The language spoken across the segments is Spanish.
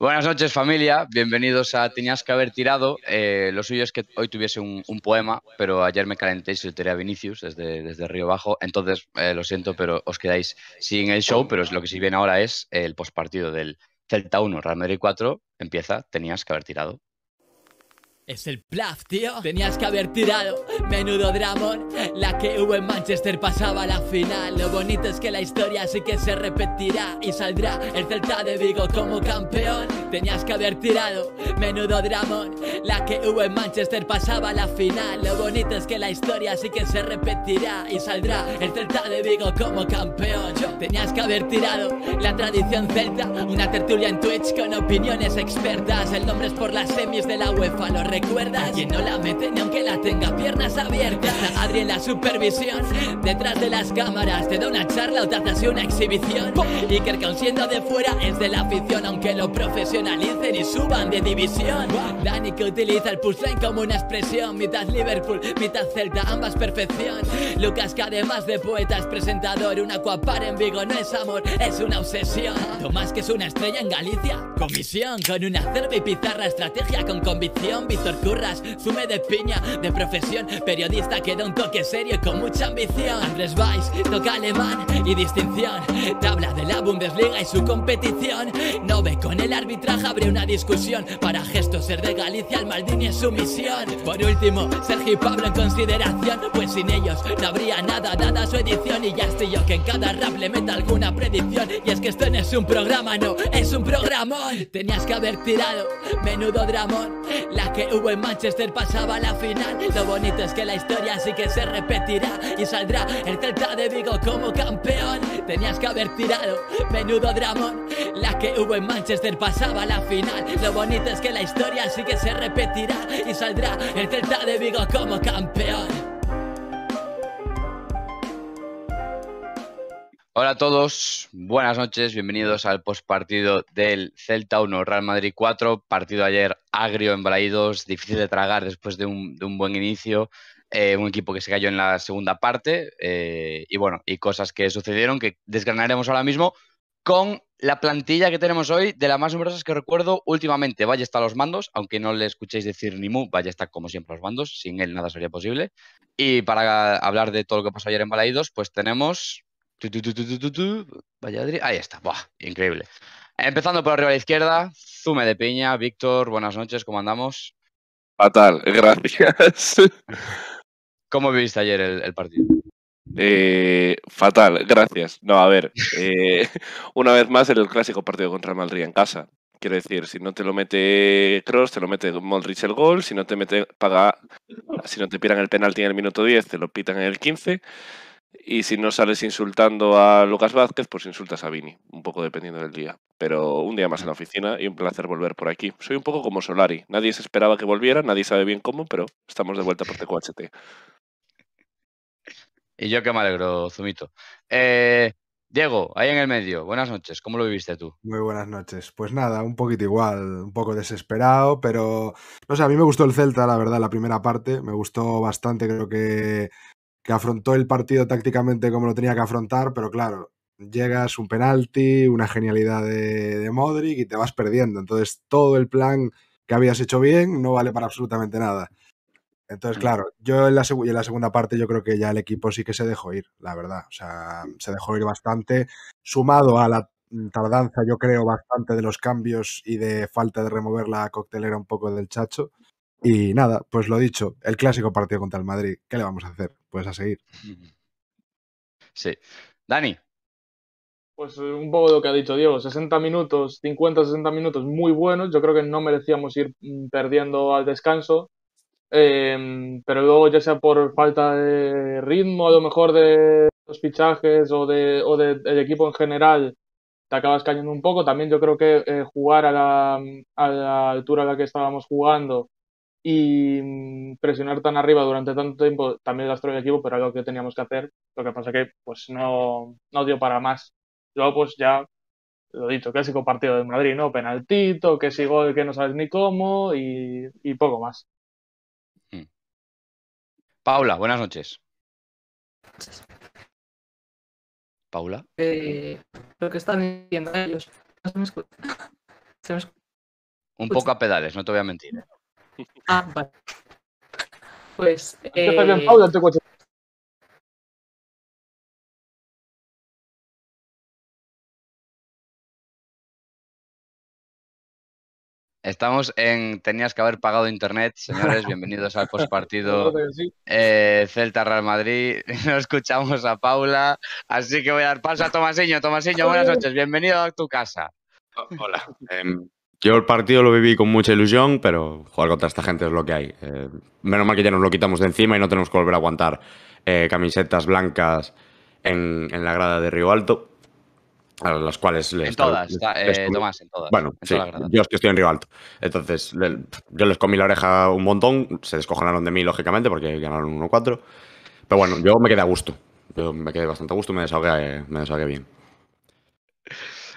Buenas noches familia, bienvenidos a Tenías que haber tirado. Eh, lo suyo es que hoy tuviese un, poema, pero ayer me calenté y se a Vinicius desde, desde Río Bajo, entonces eh, lo siento, pero os quedáis sin el show, pero lo que sí viene ahora es el postpartido del Celta 1, Real Madrid 4, empieza Tenías que haber tirado. Es el plaf, tío. Tenías que haber tirado. Menudo dramón. La que hubo en Manchester pasaba la final. Lo bonito es que la historia sí que se repetirá. Y saldrá el Celta de Vigo como campeón. Tenías que haber tirado. Menudo dramón. La que hubo en Manchester pasaba la final. Lo bonito es que la historia sí que se repetirá. Y saldrá el Celta de Vigo como campeón. Yo tenías que haber tirado. La tradición celta. Una tertulia en Twitch con opiniones expertas. El nombre es por las semis de la UEFA. Lo recuerda quien no la mete ni aunque la tenga piernas abiertas Adri la supervisión Detrás de las cámaras te da una charla o te hace una exhibición Y que siendo de fuera es de la afición Aunque lo profesionalicen y suban de división Dani que utiliza el push como una expresión Mitad Liverpool, mitad Celta, ambas perfección Lucas que además de poeta es presentador Un acuapar en Vigo no es amor, es una obsesión Tomás que es una estrella en Galicia, comisión Con una cerve y pizarra, estrategia con convicción Curras, sume de piña, de profesión, periodista que da un toque serio y con mucha ambición. Andrés Weiss toca alemán y distinción, tabla de la Bundesliga y su competición. No ve con el arbitraje, abre una discusión. Para gestos ser de Galicia, el Maldini es su misión. Por último, Sergio Pablo en consideración, pues sin ellos no habría nada dada su edición. Y ya estoy yo que en cada rap le meta alguna predicción. Y es que esto no es un programa, no, es un programón. Tenías que haber tirado, menudo dramón, la que hubo en Manchester, pasaba la final. Lo bonito es que la historia sí que se repetirá y saldrá el Celta de Vigo como campeón. Tenías que haber tirado, menudo dramón. La que hubo en Manchester pasaba la final. Lo bonito es que la historia sí que se repetirá y saldrá el Celta de Vigo como campeón. Hola a todos, buenas noches, bienvenidos al postpartido del Celta 1 Real Madrid 4, partido ayer agrio en Braídos, difícil de tragar después de un, buen inicio, eh, un equipo que se cayó en la segunda parte eh, y bueno, y cosas que sucedieron que desgranaremos ahora mismo con la plantilla que tenemos hoy, de las más numerosas que recuerdo últimamente. Vaya está los mandos, aunque no le escuchéis decir ni mu, vaya está como siempre los mandos, sin él nada sería posible. Y para hablar de todo lo que pasó ayer en Balaídos, pues tenemos Ahí está. increíble. Empezando por arriba a la izquierda, Zume de Piña, Víctor, buenas noches, ¿cómo andamos? Fatal, gracias. ¿Cómo viste ayer el, partido? Eh, fatal, gracias. No, a ver, eh, una vez más el clásico partido contra Madrid en casa. Quiero decir, si no te lo mete Cross, te lo mete Modric el gol, si no te mete paga, si no te piran el penalti en el minuto 10, te lo pitan en el 15. Y si no sales insultando a Lucas Vázquez, pues insultas a Vini, un poco dependiendo del día. Pero un día más en la mm. oficina y un placer volver por aquí. Soy un poco como Solari. Nadie se esperaba que volviera, nadie sabe bien cómo, pero estamos de vuelta por TQHT. Y yo que me alegro, Zumito. Eh, Diego, ahí en el medio, buenas noches, ¿cómo lo viviste tú? Muy buenas noches. Pues nada, un poquito igual, un poco desesperado, pero no sé, a mí me gustó el Celta, la verdad, la primera parte, me gustó bastante, creo que que afrontó el partido tácticamente como lo tenía que afrontar, pero claro, llegas un penalti, una genialidad de, Modric y te vas perdiendo. Entonces todo el plan que habías hecho bien no vale para absolutamente nada. Entonces, mm. claro, yo en la, en la, segunda parte yo creo que ya el equipo sí que se dejó ir, la verdad. O sea, mm. se dejó ir bastante, sumado a la tardanza, yo creo, bastante de los cambios y de falta de remover la coctelera un poco del chacho. Y nada, pues lo dicho, el clásico partido contra el Madrid, ¿qué le vamos a hacer? Pues a seguir. Sí. Dani. Pues eh, un poco de lo que ha dicho Diego, 60 minutos, 50, 60 minutos muy buenos, yo creo que no merecíamos ir mm, perdiendo al descanso, em, pero luego ya sea por falta de ritmo, a lo mejor de los fichajes o, de, o del equipo en general, te acabas cayendo un poco. También yo creo que eh, jugar a la altura a la que estábamos jugando y mm, presionar tan arriba durante tanto tiempo también destruyó el equipo, pero algo que teníamos que hacer. Lo que pasa que pues no, no dio para más. Luego pues ya, lo dicho, clásico partido de Madrid, ¿no? Penaltito, que si gol que no sabes ni cómo y, poco más. Hmm. Paula, buenas noches. Paula. Eh, lo que están diciendo ellos. Un poco a pedales, no te voy a mentir. ¿eh? Ah, vale. Pues. Eh, Estamos en tenías que haber pagado internet, señores. Bienvenidos al postpartido eh, Celta Real Madrid. No escuchamos a Paula, así que voy a dar paso a Tomasiño. Tomasiño, buenas noches. Bienvenido a tu casa. Hola. Em, yo el partido lo viví con mucha ilusión, pero jugar contra esta gente es lo que hay. Eh, menos mal que ya nos lo quitamos de encima y no tenemos que volver a aguantar eh, camisetas blancas en, la grada de Río Alto, a las cuales... Les, en todas, eh, Tomás, en todas. Bueno, yo es que estoy en Río Alto. Entonces, yo les comí la oreja un montón, se descojonaron de mí, lógicamente, porque ganaron 1-4. Pero bueno, yo me quedé a gusto. Yo me quedé bastante a gusto, me desahogué, me desahogué bien.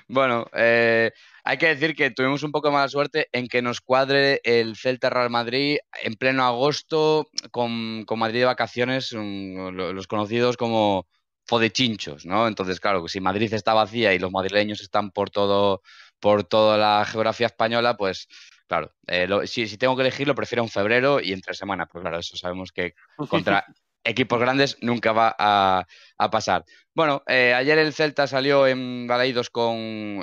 Bueno, eh, hay que decir que tuvimos un poco de mala suerte en que nos cuadre el Celta Real Madrid en pleno agosto con, Madrid de vacaciones, mm, los conocidos como fodechinchos, ¿no? Entonces, claro, si Madrid está vacía y los madrileños están por todo por toda la geografía española, pues claro, eh, si, tengo que elegir, lo prefiero en febrero y entre semana, pues claro, eso sabemos que contra, equipos grandes nunca va a, pasar. Bueno, eh, ayer el Celta salió en Balaidos con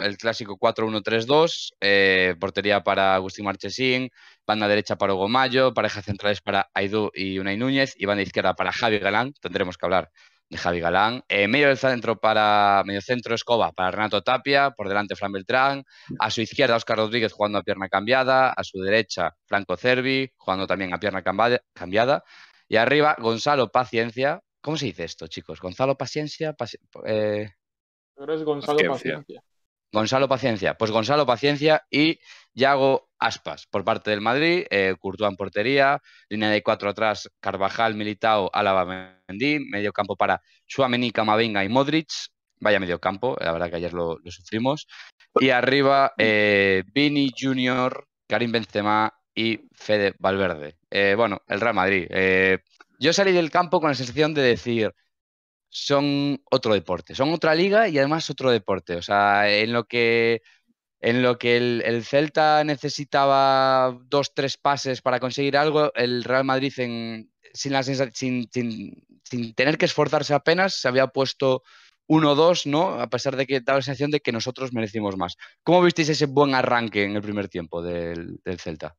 el clásico 4-1-3-2, eh, portería para Agustín Marchesín, banda derecha para Hugo Mayo, parejas centrales para Aidú y Unai Núñez y banda izquierda para Javi Galán, tendremos que hablar de Javi Galán, eh, medio centro para medio centro Escoba para Renato Tapia, por delante Fran Beltrán, a su izquierda Oscar Rodríguez jugando a pierna cambiada, a su derecha Franco Cervi jugando también a pierna cambiada, y arriba, Gonzalo Paciencia. ¿Cómo se dice esto, chicos? Gonzalo Paciencia. Eh, Gonzalo Paciencia. Gonzalo Paciencia. Pues Gonzalo Paciencia y Yago Aspas por parte del Madrid, eh, portería, línea de cuatro atrás, Carvajal, Militao, Álava, Mendí medio campo para Suamení, Camavinga y Modric. Vaya medio campo, la verdad que ayer lo, sufrimos. Pues y arriba, eh, Vini Junior, Karim Benzema y Fede Valverde. Eh, bueno, el Real Madrid. Eh, yo salí del campo con la sensación de decir, son otro deporte, son otra liga y además otro deporte. O sea, en lo que, en lo que el, Celta necesitaba dos, tres pases para conseguir algo, el Real Madrid sin, sin, tener que esforzarse apenas se había puesto 1 dos, ¿no? A pesar de que da la sensación de que nosotros merecimos más. ¿Cómo visteis ese buen arranque en el primer tiempo del Celta?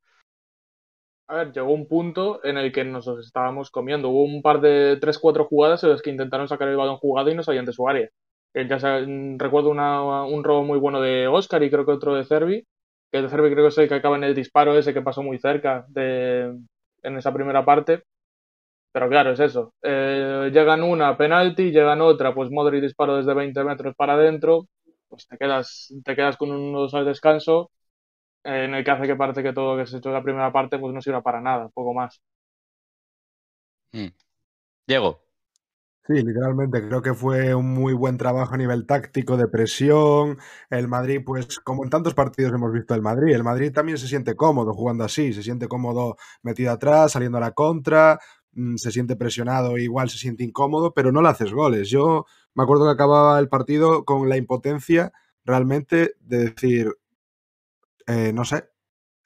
A ver, llegó un punto en el que nos estábamos comiendo. Hubo un par de tres cuatro jugadas en las que intentaron sacar el balón jugado y no salían de su área. Eh, ya mm, recuerdo un robo muy bueno de Oscar y creo que otro de Cervi. Que el de Cervi creo que es el que acaba en el disparo ese que pasó muy cerca de, en esa primera parte. Pero claro, es eso. Eh, llegan una, penalti, llegan otra, pues y disparo desde 20 metros para adentro. Pues te quedas, te quedas con unos al descanso en el que hace que parece que todo lo que se ha hecho en la primera parte pues no sirva para nada, poco más. Hmm. Diego. Sí, literalmente creo que fue un muy buen trabajo a nivel táctico, de presión. El Madrid, pues como en tantos partidos hemos visto el Madrid, el Madrid también se siente cómodo jugando así, se siente cómodo metido atrás, saliendo a la contra, mm, se siente presionado, igual se siente incómodo, pero no le haces goles. Yo me acuerdo que acababa el partido con la impotencia realmente de decir, eh, no sé.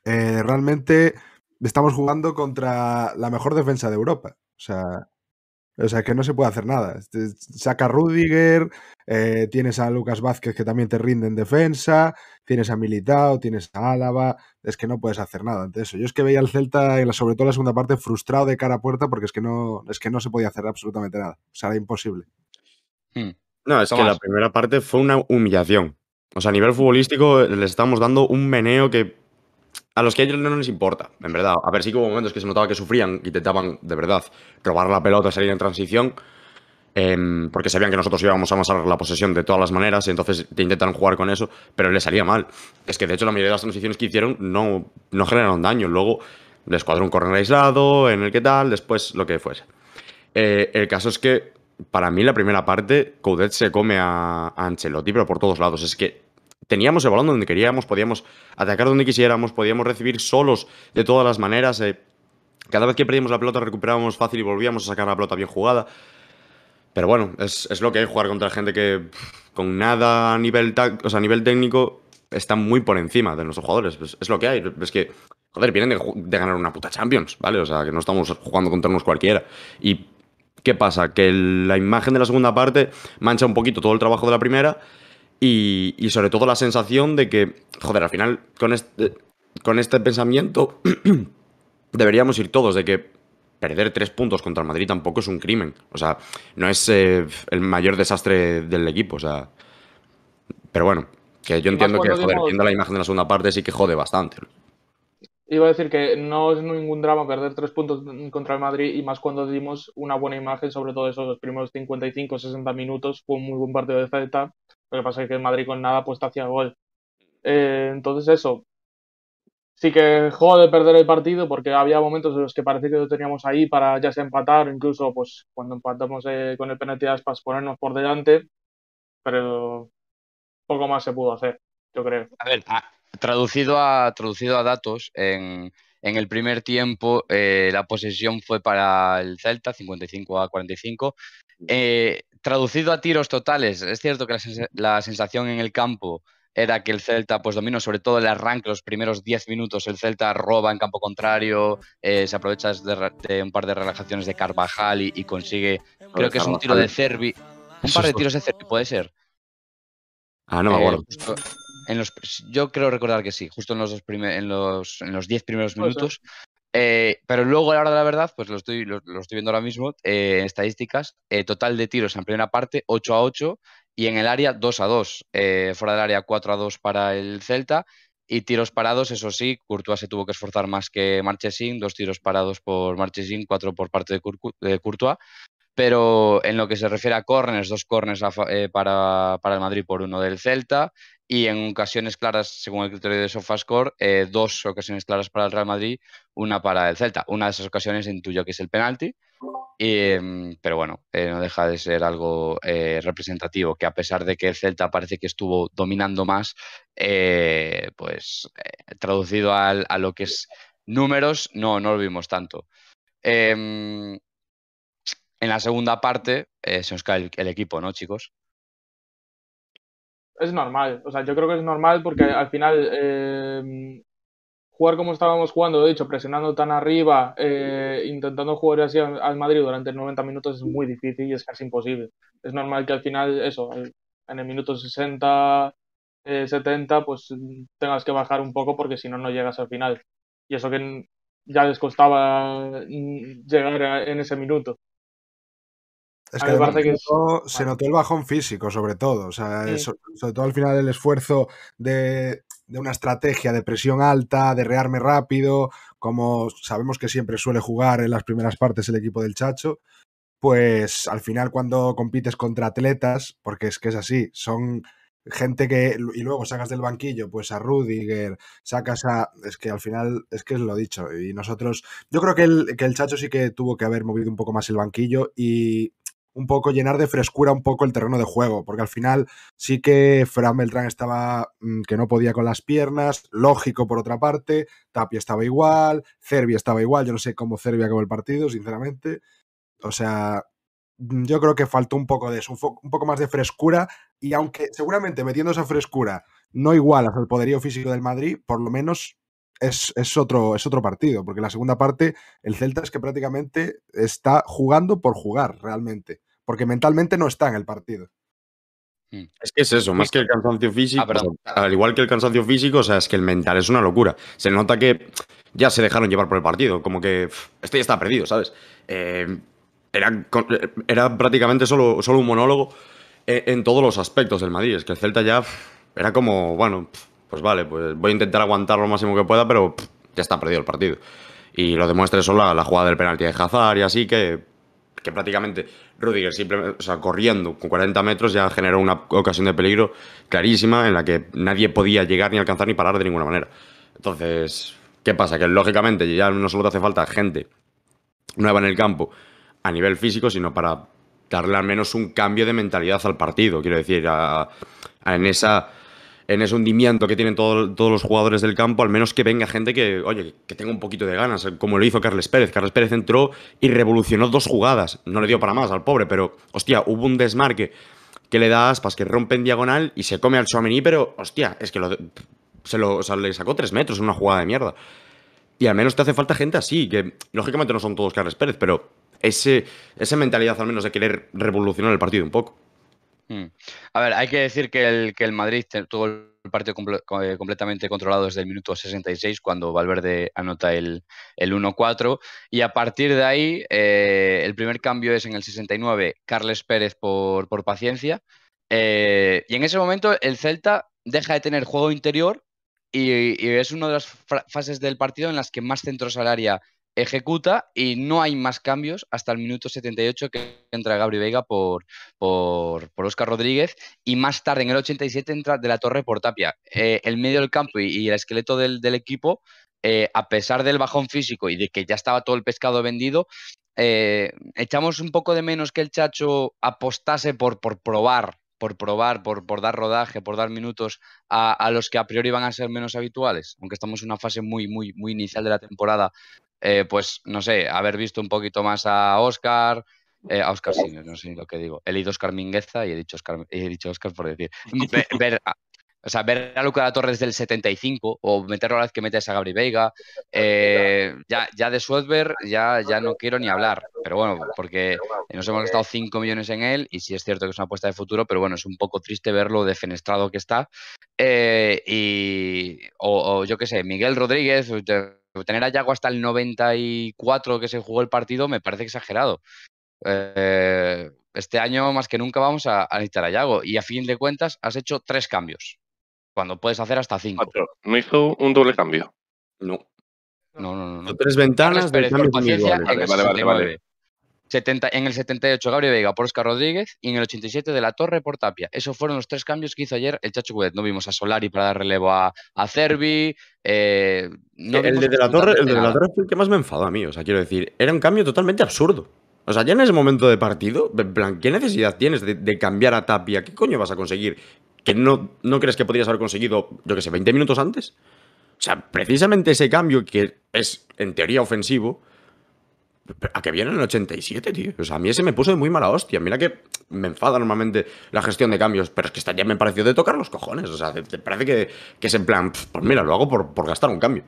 Eh, realmente estamos jugando contra la mejor defensa de Europa. O sea, o sea que no se puede hacer nada. Este, saca Rudiger, eh, tienes a Lucas Vázquez que también te rinde en defensa, tienes a Militao, tienes a Álava. Es que no puedes hacer nada ante eso. Yo es que veía al Celta, sobre todo la segunda parte, frustrado de cara a puerta porque es que no, es que no se podía hacer absolutamente nada. O sea, era imposible. Hmm. No, es que la primera parte fue una humillación. O sea, a nivel futbolístico eh, les estamos dando un meneo que a los que a ellos no les importa, en verdad. A ver, sí hubo momentos que se notaba que sufrían y intentaban, de verdad, robar la pelota, salir en transición, em, porque sabían que nosotros íbamos a amasar la posesión de todas las maneras, y entonces te intentan jugar con eso, pero les salía mal. Es que, de hecho, la mayoría de las transiciones que hicieron no, no generaron daño. Luego les cuadró un corner aislado, en el que tal, después lo que fuese. Eh, el caso es que, para mí, la primera parte, Coudet se come a, a Ancelotti, pero por todos lados. Es que teníamos el balón donde queríamos, podíamos atacar donde quisiéramos, podíamos recibir solos de todas las maneras. Eh, cada vez que perdíamos la pelota recuperábamos fácil y volvíamos a sacar la pelota bien jugada. Pero bueno, es, lo que hay jugar contra gente que con nada a nivel, o a nivel técnico está muy por encima de nuestros jugadores. Es, lo que hay. Es que, joder, vienen de, ganar una puta Champions, ¿vale? O sea, que no estamos jugando contra unos cualquiera. ¿Y qué pasa? Que la imagen de la segunda parte mancha un poquito todo el trabajo de la primera y, sobre todo la sensación de que, joder, al final con este, con este pensamiento deberíamos ir todos, de que perder tres puntos contra el Madrid tampoco es un crimen. O sea, no es eh, el mayor desastre del equipo. O sea, pero bueno, que yo entiendo que, joder, viendo la imagen de la segunda parte sí que jode bastante. Iba a decir que no es ningún drama perder tres puntos contra el Madrid y más cuando dimos una buena imagen, sobre todo esos primeros 55-60 minutos, fue un muy buen partido de Zeta. Lo que pasa es que el Madrid con nada apuesta hacia el gol. Eh, entonces eso, sí que de perder el partido porque había momentos en los que parece que lo teníamos ahí para ya se empatar, incluso pues cuando empatamos eh, con el penalti para ponernos por delante, pero poco más se pudo hacer, yo creo. A ver, ah, traducido, a, traducido a datos, en, en el primer tiempo eh, la posesión fue para el Celta, 55 a 45, eh, traducido a tiros totales, es cierto que la, sensación en el campo era que el Celta pues dominó sobre todo el arranque, los primeros 10 minutos el Celta roba en campo contrario, eh, se aprovecha de, un par de relajaciones de Carvajal y, consigue, creo que es un tiro de Cervi, un par de tiros de Cervi puede ser. Ah, no me eh, acuerdo. en los, yo creo recordar que sí, justo en los 10 en los, en los primeros minutos. Eh, pero luego, a la hora de la verdad, pues lo estoy, lo, estoy viendo ahora mismo eh, en estadísticas, eh, total de tiros en primera parte 8 a 8 y en el área 2 a 2, fuera del área 4 a 2 para el Celta y tiros parados, eso sí, Courtois se tuvo que esforzar más que Marchesín, dos tiros parados por Marchesín, cuatro por parte de, Courtois, pero en lo que se refiere a corners, dos corners para, para el Madrid por uno del Celta, y en ocasiones claras, según el criterio de Sofascore, eh, dos ocasiones claras para el Real Madrid, una para el Celta. Una de esas ocasiones intuyo que es el penalti, em, pero bueno, eh, no deja de ser algo eh, representativo, que a pesar de que el Celta parece que estuvo dominando más, eh, pues traducido a lo que es números, no, no lo vimos tanto. Em, en la segunda parte se nos cae el equipo, ¿no, chicos? es normal. O sea, yo creo que es normal porque al final eh, jugar como estábamos jugando, de hecho, presionando tan arriba, eh, intentando jugar así al Madrid durante 90 minutos es muy difícil y es casi imposible. Es normal que al final, eso, en el minuto 60, 70, eh, pues tengas que bajar un poco porque si no, no llegas al final. Y eso que ya les costaba mm, llegar en ese minuto. Es que, se notó el bajón físico, sobre todo. O sea, sobre, todo al final el esfuerzo de, una estrategia de presión alta, de rearme rápido, como sabemos que siempre suele jugar en las primeras partes el equipo del Chacho. Pues al final, cuando compites contra atletas, porque es que es así, son gente que. Y luego sacas del banquillo, pues a Rudiger, sacas a. Es que al final, es que es lo dicho. Y nosotros. Yo creo que el Chacho sí que tuvo que haber movido un poco más el banquillo y un poco, llenar de frescura un poco el terreno de juego, porque al final sí que Fran Beltrán estaba mm, que no podía con las piernas, lógico por otra parte, Tapia estaba igual, Serbia estaba igual, yo no sé cómo Cervia acabó el partido, sinceramente. O sea, mm, yo creo que faltó un poco de eso, un, poco más de frescura, y aunque seguramente metiendo esa frescura no igualas al poderío físico del Madrid, por lo menos es, otro, es otro partido, porque la segunda parte el Celta es que prácticamente está jugando por jugar realmente, porque mentalmente no está en el partido. Hmm. Es que es eso, más que el cansancio físico, ah, al igual que el cansancio físico, o sea, es que el mental es una locura. Se nota que ya se dejaron llevar por el partido, como que Esto ya está perdido, ¿sabes? Eh, era, prácticamente solo, solo un monólogo eh, en, todos los aspectos del Madrid. Es que el Celta ya era como, bueno, pues vale, pues voy a intentar aguantar lo máximo que pueda, pero ya está perdido el partido. Y lo demuestra eso la, jugada del penalti de Hazard y así que, que prácticamente Rudiger simplemente, o sea, corriendo con 40 metros ya generó una ocasión de peligro clarísima en la que nadie podía llegar ni alcanzar ni parar de ninguna manera. Entonces, ¿qué pasa? Que lógicamente ya no solo te hace falta gente nueva en el campo a nivel físico, sino para darle al menos un cambio de mentalidad al partido. Quiero decir, en esa en ese hundimiento que tienen todos los jugadores del campo, al menos que venga gente que, oye, que tenga un poquito de ganas, como lo hizo Carles Pérez. Carles Pérez entró y revolucionó dos jugadas. No le dio para más al pobre, pero, hostia, hubo un desmarque que le da aspas, que rompe en diagonal y se come al Chouameni, pero, hostia, es que se lo, le sacó tres metros en una jugada de mierda. Y al menos te hace falta gente así, que lógicamente no son todos Carles Pérez, pero ese, esa mentalidad al menos de querer revolucionar el partido un poco. Mm. A ver, hay que decir que el, que el Madrid tuvo el partido eh, completamente controlado desde el minuto 66, cuando Valverde anota el, 1-4. Y a partir de ahí, eh, el primer cambio es en el 69, Carles Pérez por, por paciencia. Eh, y en ese momento, el Celta deja de tener juego interior y, y es una de las fases del partido en las que más centros al área ejecuta y no hay más cambios hasta el minuto 78 que entra Gabriel Vega por, por, por Oscar Rodríguez y más tarde en el 87 entra de la Torre por Tapia. Eh, el medio del campo y, el esqueleto del, equipo, eh, a pesar del bajón físico y de que ya estaba todo el pescado vendido, eh, echamos un poco de menos que el Chacho apostase por, por probar por probar, por, dar rodaje, por dar minutos a, los que a priori van a ser menos habituales, aunque estamos en una fase muy, muy, muy inicial de la temporada eh, pues no sé, haber visto un poquito más a Oscar, eh, a Oscar sí, no sé lo que digo. He leído Oscar Mingueza y he dicho Oscar, por decir. Ver, o sea, ver a Luca de la Torres del 75 o meterlo a la vez que metes a Gabri Veiga. Eh, ya, ya de Swedberg ya, ya no quiero ni hablar. Pero bueno, porque nos hemos gastado 5 millones en él y sí es cierto que es una apuesta de futuro, pero bueno, es un poco triste ver lo defenestrado que está. y, o, yo qué sé, Miguel Rodríguez tener a Yago hasta el 94 que se jugó el partido me parece exagerado. Eh, este año más que nunca vamos a, necesitar a Yago y a fin de cuentas has hecho tres cambios, cuando puedes hacer hasta cinco. No hizo un doble cambio. No. No, no, no. Tres ventanas. de cambios. paciencia, vale, vale, vale en el 78 Gabriel Vega por Oscar Rodríguez y en el 87 de la Torre por Tapia. Esos fueron los tres cambios que hizo ayer el Chacho Cudet. No vimos a Solari para dar relevo a, Cervi. Eh, el, de, la torre, el de, la Torre fue el que más me enfadó a mí. O sea, quiero decir, era un cambio totalmente absurdo. O sea, ya en ese momento de partido, plan, ¿qué necesidad tienes de, cambiar a Tapia? ¿Qué coño vas a conseguir? ¿Que no, no crees que podrías haber conseguido, yo qué sé, 20 minutos antes? O sea, precisamente ese cambio que es en teoría ofensivo a que viene en el 87, tío. O sea, a mí ese me puso de muy mala hostia. Mira que me enfada normalmente la gestión de cambios, pero es que esta ya me pareció de tocar los cojones. O sea, te, parece que, es en plan, pues mira, lo hago por, por gastar un cambio.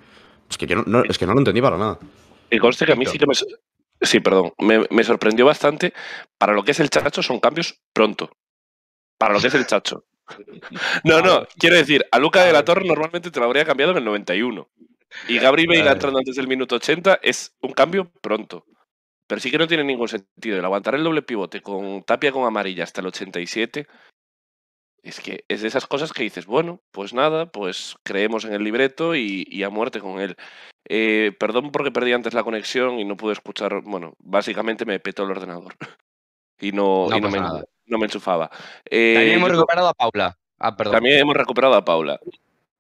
Es que yo no, es que no lo entendí para nada. Y conste que a mí sí que me. Sí, perdón. Me, me sorprendió bastante. Para lo que es el chacho son cambios pronto. Para lo que es el chacho. No, no, quiero decir, a Luca de la Torre normalmente te lo habría cambiado en el 91. Y Gabriel entrando antes del minuto 80 es un cambio pronto. Pero sí que no tiene ningún sentido. El aguantar el doble pivote con tapia con amarilla hasta el 87 es que es de esas cosas que dices, bueno, pues nada, pues creemos en el libreto y, a muerte con él. Eh, perdón porque perdí antes la conexión y no pude escuchar, bueno, básicamente me petó el ordenador y no, me, enchufaba. Eh, también hemos recuperado a Paula. Ah, perdón. También hemos recuperado a Paula.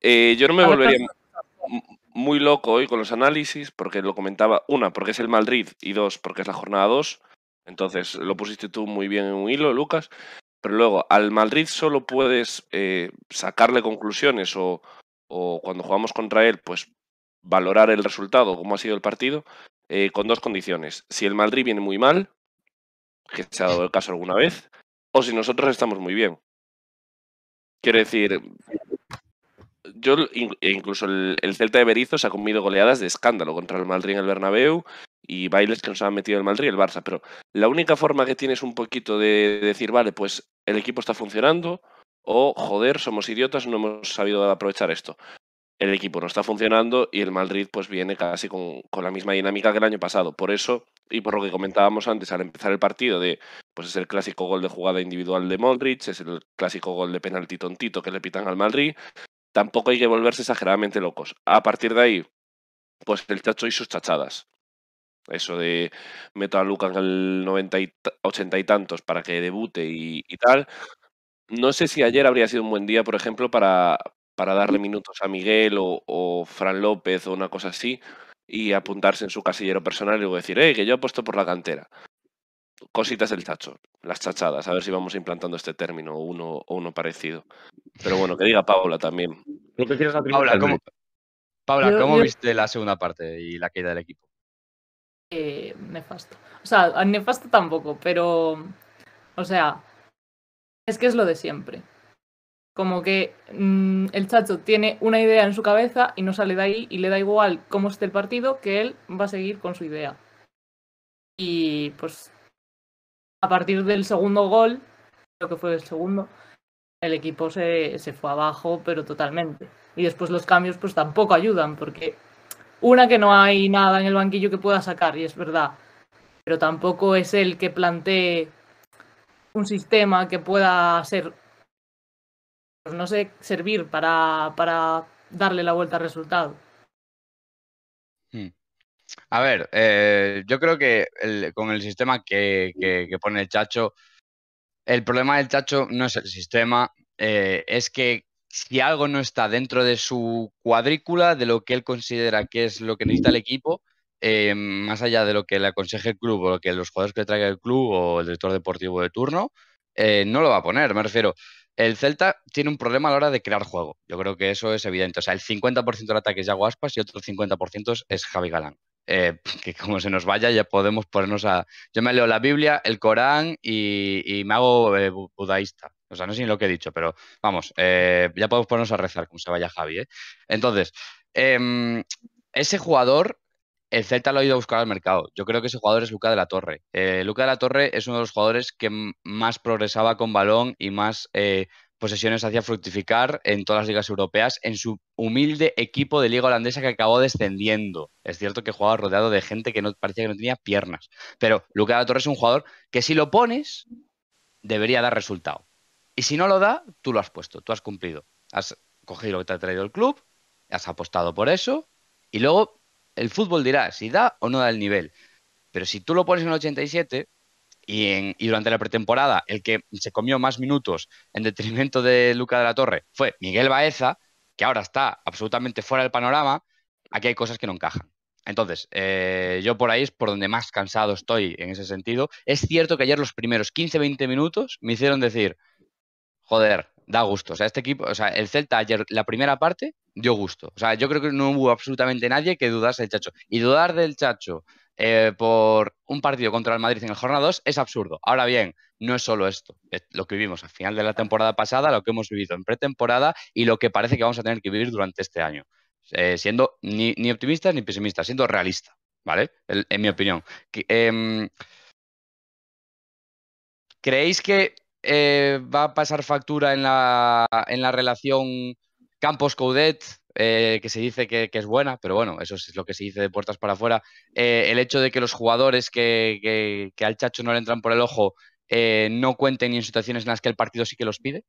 Eh, yo no me volvería muy loco hoy con los análisis, porque lo comentaba, una, porque es el Madrid, y dos, porque es la jornada dos Entonces lo pusiste tú muy bien en un hilo, Lucas. Pero luego, al Madrid solo puedes eh, sacarle conclusiones o, o, cuando jugamos contra él, pues valorar el resultado, cómo ha sido el partido, eh, con dos condiciones. Si el Madrid viene muy mal, que se ha dado el caso alguna vez, o si nosotros estamos muy bien. Quiero decir, yo e incluso el, Celta de Berizos se ha comido goleadas de escándalo contra el Madrid en el Bernabéu y bailes que nos han metido el Madrid y el Barça, pero la única forma que tienes un poquito de decir, vale, pues el equipo está funcionando o joder, somos idiotas, no hemos sabido aprovechar esto. El equipo no está funcionando y el Madrid pues viene casi con, con la misma dinámica que el año pasado. Por eso, y por lo que comentábamos antes al empezar el partido, de pues es el clásico gol de jugada individual de Modric, es el clásico gol de penalti tontito que le pitan al Madrid, tampoco hay que volverse exageradamente locos. A partir de ahí, pues el tacho y sus tachadas. Eso de meto a Luca en el 90 y ochenta y tantos para que debute y, tal. No sé si ayer habría sido un buen día, por ejemplo, para, para darle minutos a Miguel o, Fran López o una cosa así y apuntarse en su casillero personal y luego decir, eh, que yo puesto por la cantera cositas del chacho, las chachadas, a ver si vamos implantando este término o uno, o uno parecido. Pero bueno, que diga Paula también. Paula, ¿cómo, viste la segunda parte y la caída del equipo? Eh, nefasto. O sea, nefasto tampoco, pero. O sea, es que es lo de siempre. Como que mm, el chacho tiene una idea en su cabeza y no sale de ahí y le da igual cómo esté el partido que él va a seguir con su idea. Y pues a partir del segundo gol, creo que fue el segundo, el equipo se, se fue abajo, pero totalmente. Y después los cambios pues tampoco ayudan, porque una que no hay nada en el banquillo que pueda sacar, y es verdad, pero tampoco es el que plantee un sistema que pueda ser, pues, no sé, servir para, para darle la vuelta al resultado. Hmm. A ver, eh, yo creo que con el sistema que, pone el Chacho, el problema del Chacho no es el sistema, eh, es que si algo no está dentro de su cuadrícula, de lo que él considera que es lo que necesita el equipo, eh, más allá de lo que le aconseje el club o lo que los jugadores que traiga el club o el director deportivo de turno, no lo va a poner, me refiero. El Celta tiene un problema a la hora de crear juego. Yo creo que eso es evidente. O sea, el 50% del ataque es Yago y otro 50% es Javi Galán. Eh, que como se nos vaya ya podemos ponernos a... Yo me leo la Biblia, el Corán y, me hago eh, budaísta. O sea, no sé ni lo que he dicho, pero vamos, eh, ya podemos ponernos a rezar como se vaya Javi. Entonces, em, ese jugador, el Celta lo ha ido a buscar al mercado. Yo creo que ese jugador es Luca de la Torre. Luca de la Torre es uno de los jugadores que más progresaba con balón y más posesiones hacía fructificar en todas las ligas europeas en su humilde equipo de liga holandesa que acabó descendiendo. Es cierto que jugaba rodeado de gente que no parecía que no tenía piernas, pero Lucas de la Torre es un jugador que si lo pones debería dar resultado. Y si no lo da, tú lo has puesto, tú has cumplido. Has cogido lo que te ha traído el club, has apostado por eso y luego el fútbol dirá si da o no da el nivel. Pero si tú lo pones en el 87, y, durante la pretemporada el que se comió más minutos en detrimento de Luca de la Torre fue Miguel Baeza, que ahora está absolutamente fuera del panorama, aquí hay cosas que no encajan. Entonces, eh, yo por ahí es por donde más cansado estoy en ese sentido. Es cierto que ayer los primeros 15-20 minutos me hicieron decir, joder, da gusto. O sea, este equipo, o sea, el Celta ayer, la primera parte, dio gusto. O sea, yo creo que no hubo absolutamente nadie que dudase del Chacho. Y dudar del Chacho eh, por un partido contra el Madrid en el jornada 2 es absurdo. Ahora bien, no es solo esto, es lo que vivimos al final de la temporada pasada, lo que hemos vivido en pretemporada y lo que parece que vamos a tener que vivir durante este año, eh, siendo ni, optimista ni pesimista, siendo realista, ¿vale? en mi opinión. Em, ¿Creéis que eh, va a pasar factura en la, en la relación Campos-Coudet? Eh, que se dice que, es buena, pero bueno, eso es lo que se dice de puertas para afuera. Eh, el hecho de que los jugadores que, al Chacho no le entran por el ojo eh, no cuenten ni en situaciones en las que el partido sí que los pide.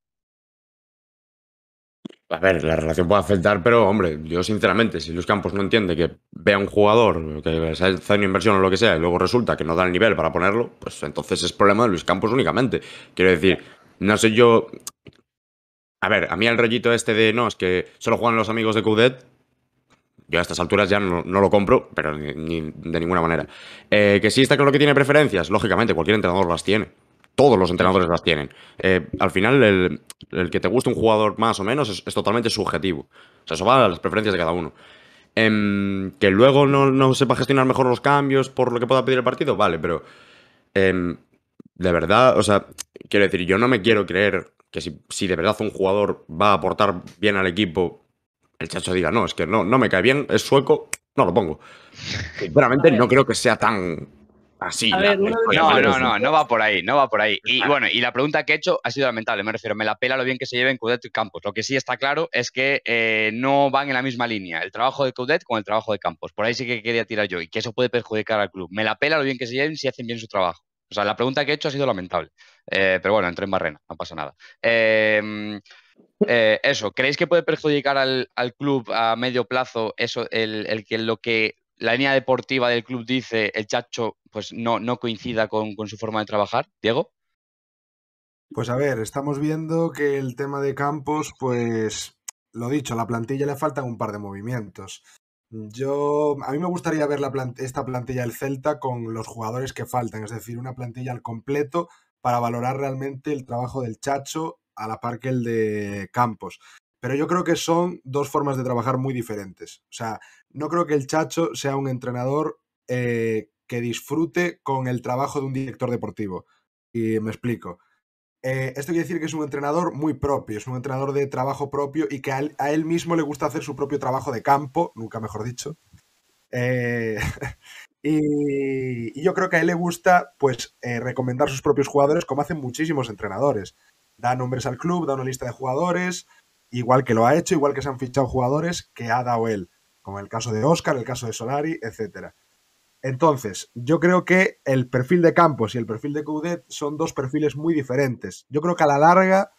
A ver, la relación puede afectar, pero hombre, yo sinceramente, si Luis Campos no entiende que vea a un jugador que hace una inversión o lo que sea y luego resulta que no da el nivel para ponerlo, pues entonces es problema de Luis Campos únicamente. Quiero decir, no sé yo a ver, a mí el rollito este de no, es que solo juegan los amigos de Coudet. Yo a estas alturas ya no, lo compro, pero de ninguna manera. Eh, que sí está claro que tiene preferencias, lógicamente, cualquier entrenador las tiene. Todos los entrenadores las tienen. Eh, al final, el, que te guste un jugador más o menos es, totalmente subjetivo. O sea, eso va a las preferencias de cada uno. Em, que luego no, sepa gestionar mejor los cambios por lo que pueda pedir el partido, vale, pero em, de verdad, o sea, quiero decir, yo no me quiero creer que si, de verdad un jugador va a aportar bien al equipo, el chacho diga, no, es que no, no me cae bien, es sueco, no lo pongo. Sinceramente, no creo que sea tan así. no, no, no, no, va por ahí, no va por ahí. Y bueno, y la pregunta que he hecho ha sido lamentable, me refiero, me la pela lo bien que se lleven Coudet y Campos. Lo que sí está claro es que eh, no van en la misma línea, el trabajo de Coudet con el trabajo de Campos. Por ahí sí que quería tirar yo, y que eso puede perjudicar al club. Me la pela lo bien que se lleven si hacen bien su trabajo. O sea, la pregunta que he hecho ha sido lamentable. Eh, pero bueno, entré en barrena, no pasa nada. Em, eh, eso, ¿creéis que puede perjudicar al, club a medio plazo eso, el, que lo que la línea deportiva del club dice, el chacho, pues no, coincida con, con su forma de trabajar? Diego. Pues a ver, estamos viendo que el tema de campos, pues lo dicho, a la plantilla le faltan un par de movimientos. Yo, a mí me gustaría ver esta plantilla del Celta con los jugadores que faltan, es decir, una plantilla al completo para valorar realmente el trabajo del Chacho a la par que el de Campos. Pero yo creo que son dos formas de trabajar muy diferentes. O sea, no creo que el Chacho sea un entrenador eh, que disfrute con el trabajo de un director deportivo. Y me explico. Eh, esto quiere decir que es un entrenador muy propio, es un entrenador de trabajo propio y que a él, mismo le gusta hacer su propio trabajo de campo, nunca mejor dicho. Eh, y, yo creo que a él le gusta pues, eh, recomendar sus propios jugadores, como hacen muchísimos entrenadores. Da nombres al club, da una lista de jugadores, igual que lo ha hecho, igual que se han fichado jugadores que ha dado él, como el caso de Oscar, el caso de Solari, etcétera. Entonces, yo creo que el perfil de Campos y el perfil de Coudet son dos perfiles muy diferentes. Yo creo que a la larga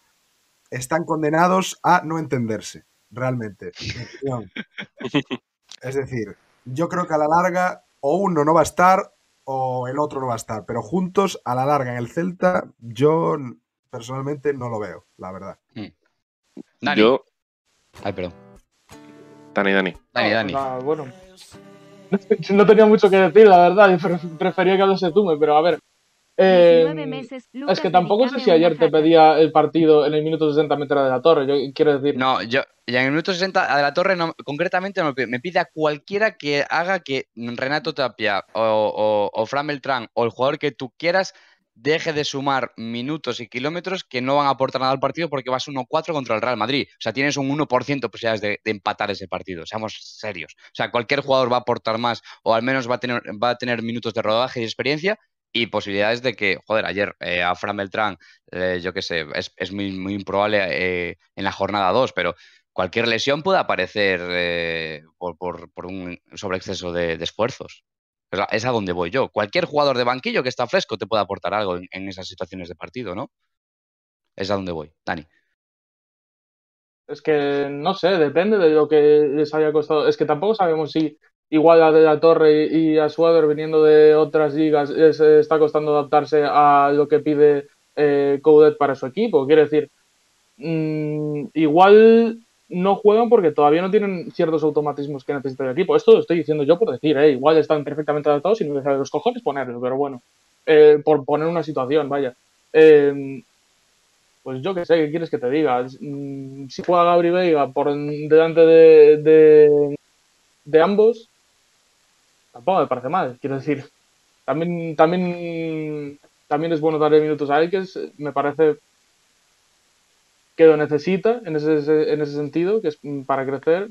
están condenados a no entenderse, realmente. Es decir, yo creo que a la larga o uno no va a estar o el otro no va a estar, pero juntos a la larga en el Celta yo personalmente no lo veo, la verdad. Mm. Dani. Yo... Ay, perdón. Dani, Dani. Dani, ah, Dani. Pues bueno, no tenía mucho que decir, la verdad. Prefería que hablase tú, pero a ver. Em, es que tampoco sé si ayer te pedía el partido en el minuto 60 metros De La Torre, yo quiero decir. No, yo ya en el minuto 60 De La Torre no, concretamente no me pide, a cualquiera que haga que Renato Tapia o, o, o o el jugador que tú quieras deje de sumar minutos y kilómetros que no van a aportar nada al partido porque vas 1-4 contra el Real Madrid. O sea, tienes un 1% de posibilidades de, empatar ese partido. Seamos serios. O sea, cualquier jugador va a aportar más o al menos va a tener, va a tener minutos de rodaje y experiencia y posibilidades de que, joder, ayer eh, a Fran Beltrán, eh, yo qué sé, es, muy, muy improbable eh, en la jornada 2, pero cualquier lesión puede aparecer por, un sobreexceso de esfuerzos. Es a donde voy yo. Cualquier jugador de banquillo que está fresco te puede aportar algo en, esas situaciones de partido, ¿no? Es a donde voy, Dani. Es que no sé, depende de lo que les haya costado. Es que tampoco sabemos si igual a De La Torre y a Suárez viniendo de otras ligas les eh, está costando adaptarse a lo que pide eh, para su equipo. Quiero decir, mm, igual no juegan porque todavía no tienen ciertos automatismos que necesita el equipo. Esto lo estoy diciendo yo por decir, eh, igual están perfectamente adaptados y no les sale los cojones ponerlo, pero bueno, eh, por poner una situación, vaya. Eh, pues yo qué sé, ¿qué quieres que te diga? Mm, si juega Gabri Veiga por delante de, de, de ambos, tampoco me parece mal, quiero decir. También, también, también es bueno darle minutos a él, que me parece que lo necesita en ese, sentido, que es para crecer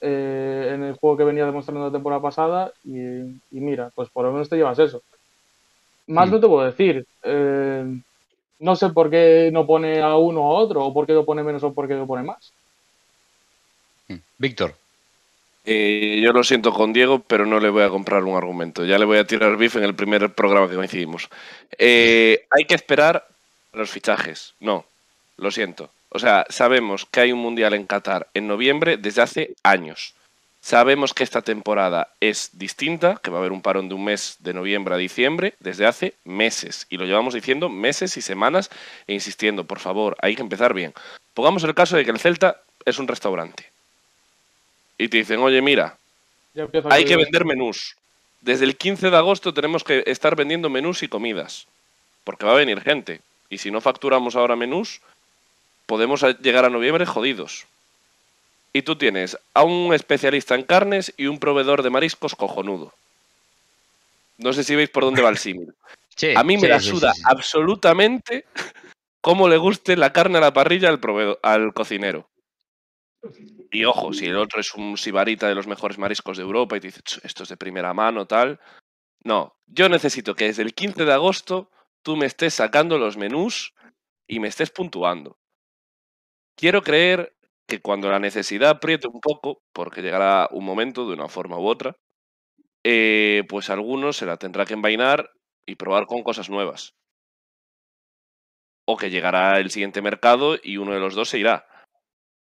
eh, en el juego que venía demostrando la temporada pasada. Y, mira, pues por lo menos te llevas eso. Más mm. no te puedo decir. Eh, no sé por qué no pone a uno o a otro, o por qué lo pone menos o por qué lo pone más. Mm. Víctor. Eh, yo lo siento con Diego, pero no le voy a comprar un argumento. Ya le voy a tirar bif en el primer programa que coincidimos. hay que esperar los fichajes. No, lo siento. O sea, sabemos que hay un mundial en Qatar en noviembre desde hace años. Sabemos que esta temporada es distinta, que va a haber un parón de un mes de noviembre a diciembre desde hace meses. Y lo llevamos diciendo meses y semanas e insistiendo, por favor, hay que empezar bien. Pongamos el caso de que el Celta es un restaurante. Y te dicen, oye, mira, hay que vender menús. Desde el 15 de agosto tenemos que estar vendiendo menús y comidas. Porque va a venir gente. Y si no facturamos ahora menús, podemos llegar a noviembre jodidos. Y tú tienes a un especialista en carnes y un proveedor de mariscos cojonudo. No sé si veis por dónde va el símil. a mí me da la suda absolutamente cómo le guste la carne a la parrilla al, al cocinero. Y ojo, si el otro es un sibarita de los mejores mariscos de Europa y te dice, esto es de primera mano, tal. No, yo necesito que desde el 15 de agosto tú me estés sacando los menús y me estés puntuando. Quiero creer que cuando la necesidad apriete un poco, porque llegará un momento de una forma u otra, eh, pues algunos se la tendrá que envainar y probar con cosas nuevas. O que llegará el siguiente mercado y uno de los dos se irá.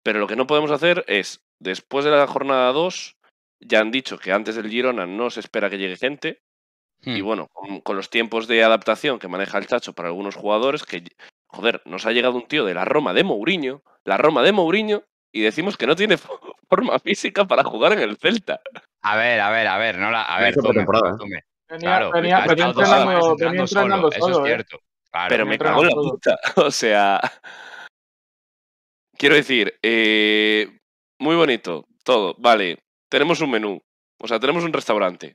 Pero lo que no podemos hacer es, después de la jornada 2, ya han dicho que antes del Girona no se espera que llegue gente. Y hmm. bueno, con, con, los tiempos de adaptación que maneja el Chacho para algunos jugadores, que, joder, nos ha llegado un tío de la Roma de Mourinho, la Roma de Mourinho y decimos que no tiene forma física para jugar en el Celta. A ver, a ver, a ver, no la, a ver, tome, tome. claro, cierto. pero me cago en la puta. O sea, quiero decir, eh, muy bonito, todo, vale. Tenemos un menú, o sea, tenemos un restaurante.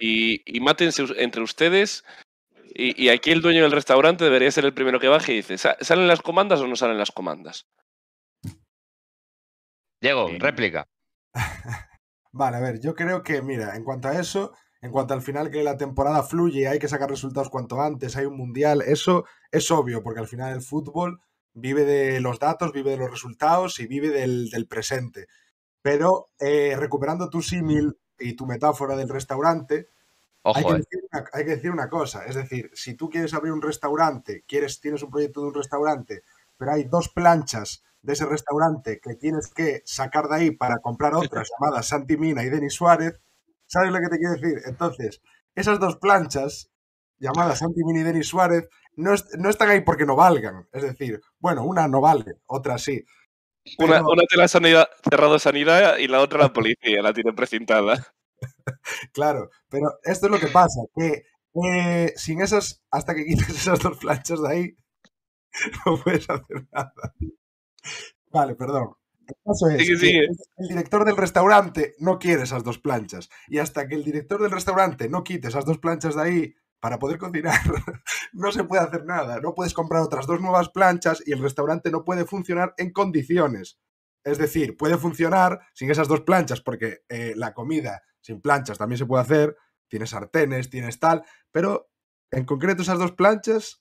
Y, y mátense entre ustedes y, aquí el dueño del restaurante debería ser el primero que baje y dice, ¿salen las comandas o no salen las comandas? Diego, réplica. vale, a ver, yo creo que, mira, en cuanto a eso, en cuanto al final que la temporada fluye, y hay que sacar resultados cuanto antes, hay un mundial, eso es obvio, porque al final el fútbol vive de los datos, vive de los resultados y vive del, presente. Pero eh, recuperando tu símil y tu metáfora del restaurante, eh. hay, que decir una, cosa, es decir, si tú quieres abrir un restaurante, quieres, tienes un proyecto de un restaurante, pero hay dos planchas de ese restaurante que tienes que sacar de ahí para comprar otras llamadas Santi Mina y Denis Suárez, ¿sabes lo que te quiero decir? Entonces, esas dos planchas llamadas Santi Mina y Denis Suárez no, están ahí porque no valgan. Es decir, bueno, una no vale, otra sí. Una, una te la sanidad cerrado sanidad y la otra la policía, la tiene precintada. claro, pero esto es lo que pasa, que eh, sin esas, hasta que quites esas dos planchas de ahí, no puedes hacer nada. Vale, perdón. El caso es Que el director del restaurante no quiere esas dos planchas. Y hasta que el director del restaurante no quite esas dos planchas de ahí para poder cocinar, no se puede hacer nada. No puedes comprar otras dos nuevas planchas y el restaurante no puede funcionar en condiciones. Es decir, puede funcionar sin esas dos planchas porque eh, la comida sin planchas también se puede hacer, tienes sartenes, tienes tal, pero en concreto esas dos planchas...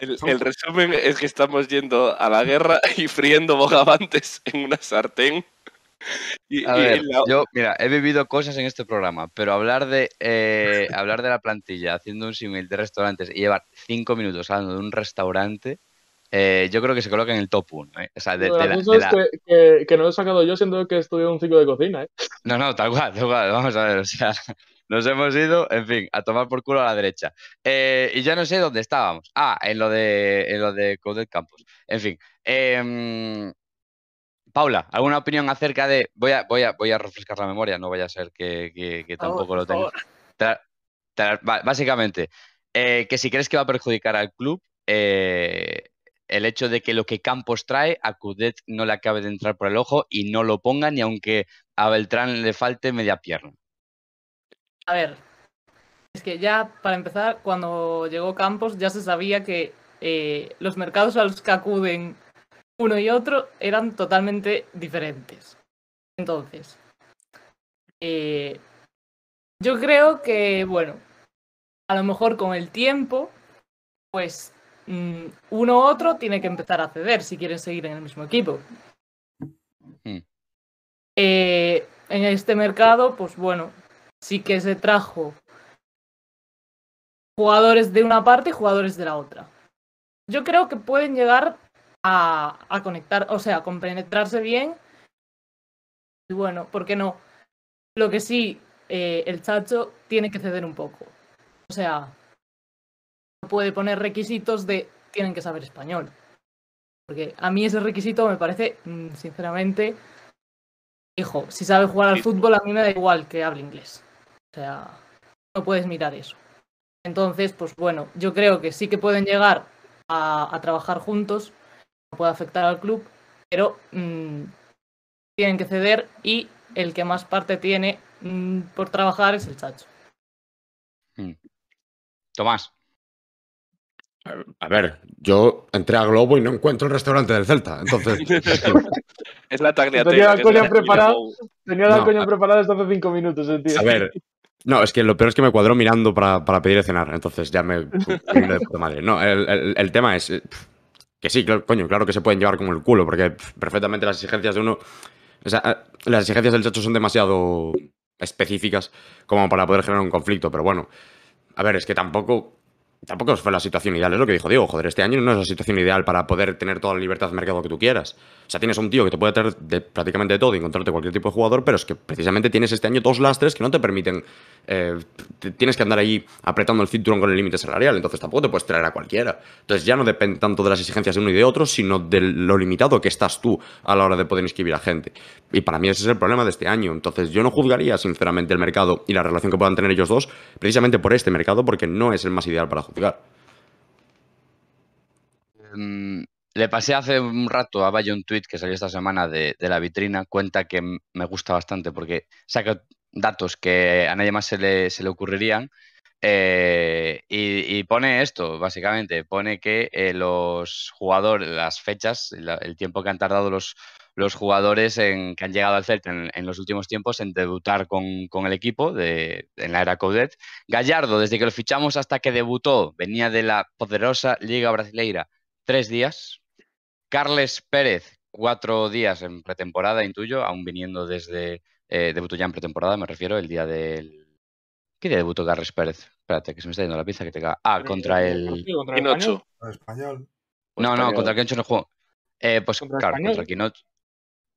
El, resumen es que estamos yendo a la guerra y friendo bogavantes en una sartén. yo, mira, he vivido cosas en este programa, pero hablar de eh, hablar de la plantilla, haciendo un símil de restaurantes y llevar cinco minutos hablando de un restaurante, eh, yo creo que se coloca en el top 1. ¿eh? O es que, no lo he sacado yo siendo que estudiado un ciclo de cocina. ¿eh? No, no, tal cual, tal cual. Vamos a ver, o sea, nos hemos ido, en fin, a tomar por culo a la derecha. y ya no sé dónde estábamos. Ah, en lo de, en lo de Campus. En fin. Em, Paula, ¿alguna opinión acerca de.? Voy a, voy voy a refrescar la memoria, no vaya a ser que, tampoco lo tenga. básicamente, que si crees que va a perjudicar al club el hecho de que lo que Campos trae a Cudet no le acabe de entrar por el ojo y no lo ponga ni aunque a Beltrán le falte media pierna. A ver, es que ya para empezar, cuando llegó Campos ya se sabía que eh, los mercados a los que acuden uno y otro eran totalmente diferentes. Entonces, eh, yo creo que, bueno, a lo mejor con el tiempo, pues Mm, uno u otro tiene que empezar a ceder si quieren seguir en el mismo equipo. Hmm. Eh, en este mercado, pues bueno, sí que se trajo jugadores de una parte y jugadores de la otra. Yo creo que pueden llegar a, conectar, o sea, a compenetrarse bien. Y bueno, ¿por qué no? Lo que sí, eh, el Chacho tiene que ceder un poco. O sea, puede poner requisitos de tienen que saber español. Porque a mí ese requisito me parece, mm, sinceramente, hijo, si sabe jugar al fútbol a mí me da igual que hable inglés. O sea, no puedes mirar eso. Entonces, pues bueno, yo creo que sí que pueden llegar a, trabajar juntos, no puede afectar al club, pero mm, tienen que ceder y el que más parte tiene mm, por trabajar es el Chacho. Tomás. A ver, yo entré a Globo y no encuentro el restaurante del Celta, entonces. es la tagliatella. Tenía la coña preparada, tenía la coña preparada hasta hace cinco minutos, A ver, no, es que lo peor es que me cuadró mirando para, para pedir cenar, entonces ya me. No, el, tema es. Eh, que sí, coño, claro que se pueden llevar como el culo, porque perfectamente las exigencias de uno. O sea, eh, las exigencias del chacho son demasiado específicas como para poder generar un conflicto, pero bueno. A ver, es que tampoco tampoco fue la situación ideal, es lo que dijo Diego, joder, este año no es la situación ideal para poder tener toda la libertad de mercado que tú quieras. O sea, tienes un tío que te puede traer de, prácticamente de todo y encontrarte cualquier tipo de jugador, pero es que precisamente tienes este año dos lastres que no te permiten, eh, tienes que andar ahí apretando el cinturón con el límite salarial, entonces tampoco te puedes traer a cualquiera. Entonces ya no depende tanto de las exigencias de uno y de otro, sino de lo limitado que estás tú a la hora de poder inscribir a gente. Y para mí ese es el problema de este año. Entonces yo no juzgaría sinceramente el mercado y la relación que puedan tener ellos dos precisamente por este mercado, porque no es el más ideal para jugar Em, le pasé hace un rato a Valle un tweet que salió esta semana de, la vitrina, cuenta que me gusta bastante porque saca datos que a nadie más se le, ocurrirían. Eh, y, pone esto, básicamente, pone que eh, los jugadores, las fechas, el tiempo que han tardado los los jugadores que han llegado al Celta en, los últimos tiempos en debutar con, el equipo de, en la era Codet. Gallardo, desde que lo fichamos hasta que debutó, venía de la poderosa Liga Brasileira tres días. Carles Pérez, cuatro días en pretemporada, intuyo, aún viniendo desde. Eh, debutó ya en pretemporada, me refiero, el día del. ¿Qué día debutó Carles Pérez? Espérate, que se me está yendo la pizza que te Ah, eh, eh, contra el. Quinocho. No, no, contra el Quinocho no jugó. pues claro, contra el Quinocho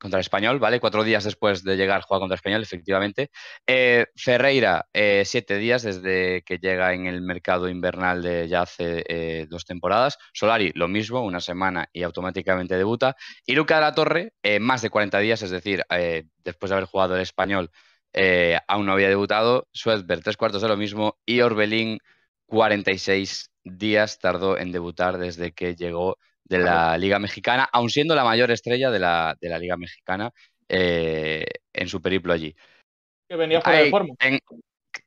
contra el español, ¿vale? Cuatro días después de llegar juega contra el español, efectivamente. Eh, Ferreira, eh, siete días desde que llega en el mercado invernal de ya hace eh, dos temporadas. Solari, lo mismo, una semana y automáticamente debuta. Y Luca de la Torre, más de 40 días, es decir, después de haber jugado el español, aún no había debutado. Suedberg, tres cuartos de lo mismo. Y Orbelín, 46 días tardó en debutar desde que llegó de la Liga Mexicana, aun siendo la mayor estrella de la, de la Liga Mexicana eh, en su periplo allí. Que venía fuera de forma.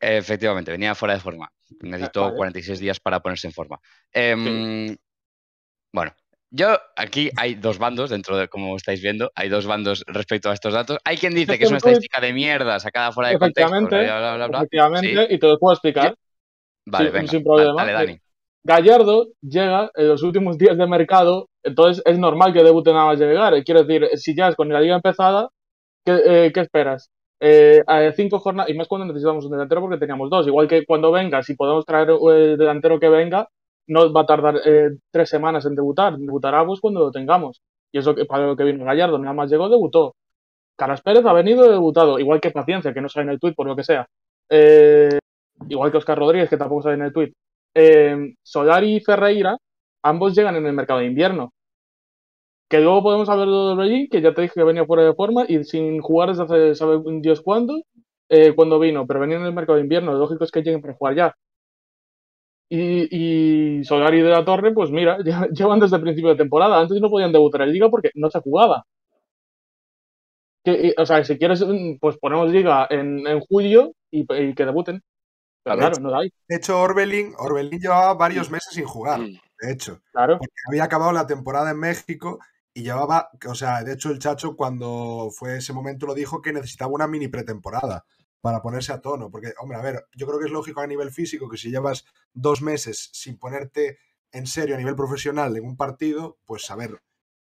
efectivamente, venía fuera de forma. Necesitó 46 ah, días para ponerse en forma. Em, bueno, yo aquí hay dos bandos dentro de, como estáis viendo, hay dos bandos respecto a estos datos. Hay quien dice que es una estadística de mierda sacada fuera de contexto. efectivamente, y te lo puedo explicar. Vale, Sin problema. Dale, Dani. Gallardo llega en los últimos días de mercado, entonces es normal que debute nada más llegar. Eh, quiero decir, si ya es con la liga empezada, ¿qué, eh, esperas? Eh, cinco jornadas, y más cuando necesitamos un delantero porque teníamos dos. Igual que cuando venga, si podemos traer el delantero que venga, no va a tardar tres semanas en debutar. Debutará cuando lo tengamos. Y eso que, para lo que vino Gallardo, nada más llegó, debutó. Caras Pérez ha venido debutado, igual que Paciencia, que no sale en el tweet por lo que sea. igual que Oscar Rodríguez, que tampoco sale en el tweet. Em, Solari y Ferreira, ambos llegan en el mercado de invierno. Que luego podemos hablar de allí que ya te dije que venía fuera de forma y sin jugar desde hace sabe Dios cuándo, eh, cuando vino, pero venía en el mercado de invierno, lo lógico es que lleguen para jugar ya. Y, y de la Torre, pues mira, llevan desde el principio de temporada, antes no podían debutar en Liga porque no se jugaba. Que, o sea, si quieres, pues ponemos Liga en, julio y que debuten. De hecho, Orbelín, Orbelín llevaba varios meses sin jugar, de hecho. había acabado la temporada en México y llevaba, o sea, de hecho el Chacho cuando fue ese momento lo dijo que necesitaba una mini pretemporada para ponerse a tono, porque, hombre, a ver, yo creo que es lógico a nivel físico que si llevas dos meses sin ponerte en serio a nivel profesional en un partido, pues a ver,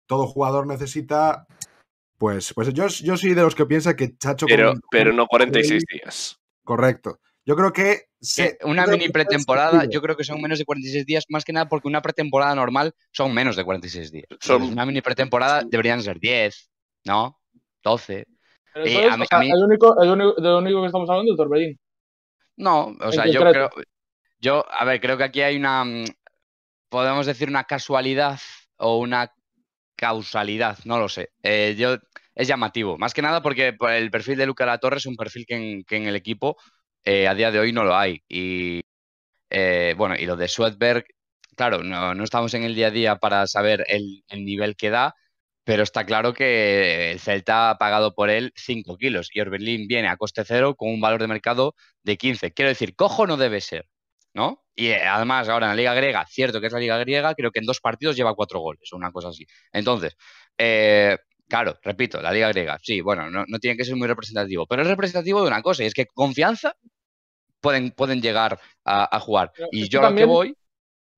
todo jugador necesita, pues, pues yo, yo soy de los que piensa que Chacho... Pero, pero no 46 días. Correcto. Yo creo que... Eh, una mini pretemporada, yo creo que son menos de 46 días, más que nada porque una pretemporada normal son menos de 46 días. Una mini pretemporada deberían ser 10, ¿no? 12. Pero lo único que estamos hablando es No, o sea, yo creo... Yo, a ver, creo que aquí hay una... Mm, podemos decir una casualidad o una causalidad, no lo sé. Eh, yo, es llamativo, más que nada porque el perfil de Luca La Torre es un perfil que en el equipo eh, a día de hoy no lo hay. Y eh, bueno, y lo de Swedberg, claro, no, estamos en el día a día para saber el, nivel que da, pero está claro que el Celta ha pagado por él 5 kilos y Orbelín viene a coste cero con un valor de mercado de 15. Quiero decir, cojo no debe ser, ¿no? Y eh, además ahora en la Liga Griega, cierto que es la Liga Griega, creo que en dos partidos lleva cuatro goles o una cosa así. Entonces, eh, Claro, repito, la liga griega, sí, bueno, no, tiene que ser muy representativo, pero es representativo de una cosa, y es que confianza pueden, pueden llegar a, jugar. y yo a lo que voy...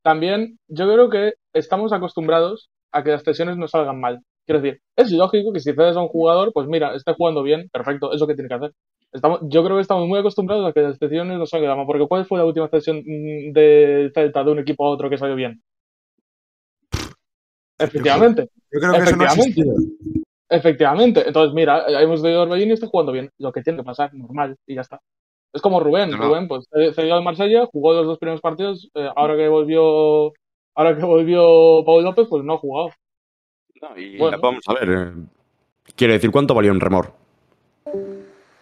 También yo creo que estamos acostumbrados a que las sesiones no salgan mal. Quiero decir, es lógico que si cedes a un jugador, pues mira, está jugando bien, perfecto, es lo que tiene que hacer. Estamos, yo creo que estamos muy acostumbrados a que las sesiones no salgan mal, porque ¿cuál fue la última sesión mm, de Celta de un equipo a otro que salió bien? Efectivamente. Yo creo que eso no ha Efectivamente. Entonces, mira, eh, hemos de orbelín y está jugando bien. Lo que tiene que pasar, normal, y ya está. Es como Rubén. Rubén, pues, se eh, ido al Marsella, jugó los dos primeros partidos. Eh, ahora que volvió ahora que volvió Paul López, pues no ha jugado. No, y vamos a ver. quiere decir, ¿cuánto valió un remor?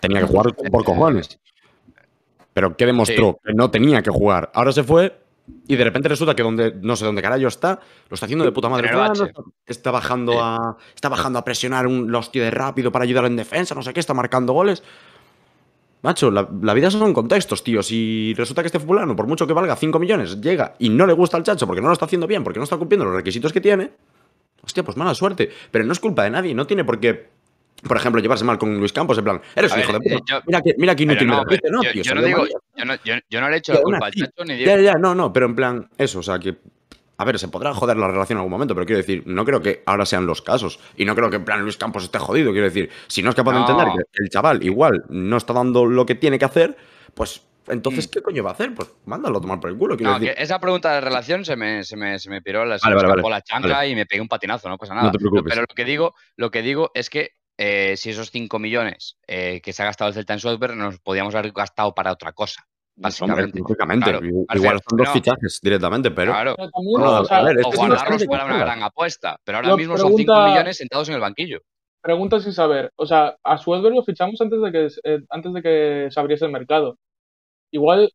Tenía que jugar por cojones. Pero ¿qué demostró? Que no tenía que jugar. Ahora se fue y de repente resulta que donde no sé dónde carajo está, lo está haciendo de puta madre. Está bajando, a, está bajando a presionar un, hostia de rápido para ayudarlo en defensa, no sé qué, está marcando goles. Macho, la, la, vida son contextos, tío. Si resulta que este fulano, por mucho que valga 5 millones, llega y no le gusta al chacho porque no lo está haciendo bien, porque no está cumpliendo los requisitos que tiene, hostia, pues mala suerte. Pero no es culpa de nadie, no tiene por qué por ejemplo, llevarse mal con Luis Campos, en plan, eres un hijo de eh, puta. mira, que, mira inútil no, me Yo, no digo, yo no, le he hecho la culpa al ni Ya, ya, no, no, pero en plan, eso, o sea, que. A ver, se podrá joder la relación en algún momento, pero quiero decir, no creo que ahora sean los casos. Y no creo que en plan Luis Campos esté jodido. Quiero decir, si no es capaz de entender que el chaval igual no está dando lo que tiene que hacer, pues entonces, mm. ¿qué coño va a hacer? Pues mándalo a tomar por el culo. esa pregunta de relación se me, piró, la, la y me pegué un patinazo, no pasa nada. Pero, pero lo que digo, lo que digo es que eh, si esos 5 millones eh, que se ha gastado el Celta en nos podíamos haber gastado para otra cosa. Básicamente. Hombre, claro, Igual son dos fichajes directamente, pero. o, guardarlos este fuera una gran apuesta. Pero ahora mismo son 5 millones sentados en el banquillo. Pregunta sin saber. O sea, a Suedberg lo fichamos antes de que eh, antes de que se abriese el mercado. Igual,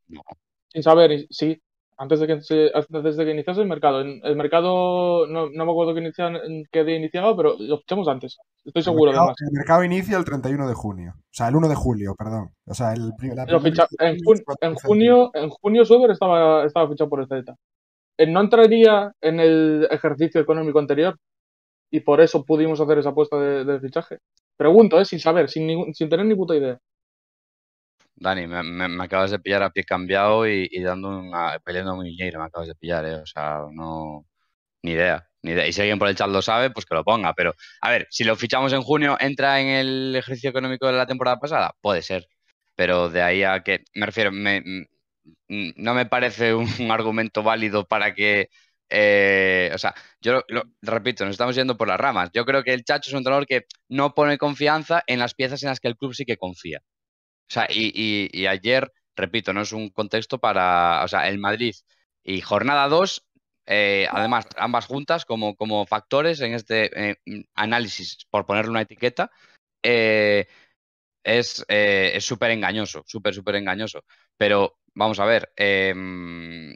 sin saber, sí antes de que se, antes de que iniciase el mercado. El mercado, no, no me acuerdo que inicia, que día iniciaba, pero lo fichamos antes. Estoy seguro, el mercado, El mercado inicia el 31 de junio. O sea, el 1 de julio, perdón. O sea, el, en, junio, en junio Sober estaba, estaba fichado por el Celta. Eh, no entraría en el ejercicio económico anterior y por eso pudimos hacer esa apuesta de, fichaje. Pregunto, ¿eh? sin saber, sin, sin tener ni puta idea. Dani, me, acabas de pillar a pie cambiado y, y dando un peleando un me acabas de pillar, eh, O sea, no, ni idea, Y si alguien por el chat lo sabe, pues que lo ponga. Pero, a ver, si lo fichamos en junio, ¿entra en el ejercicio económico de la temporada pasada? Puede ser. Pero de ahí a que, me refiero, mm, mm, no me parece un, argumento válido para que eh, o sea, yo lo, repito, nos estamos yendo por las ramas. Yo creo que el Chacho es un entrenador que no pone confianza en las piezas en las que el club sí que confía. O sea, y, ayer, repito, no es un contexto para. O sea, el Madrid y jornada 2, eh, además, ambas juntas como, como factores en este eh, mm, análisis, por ponerle una etiqueta, eh, es súper engañoso, súper, súper engañoso. Pero vamos a ver, mm,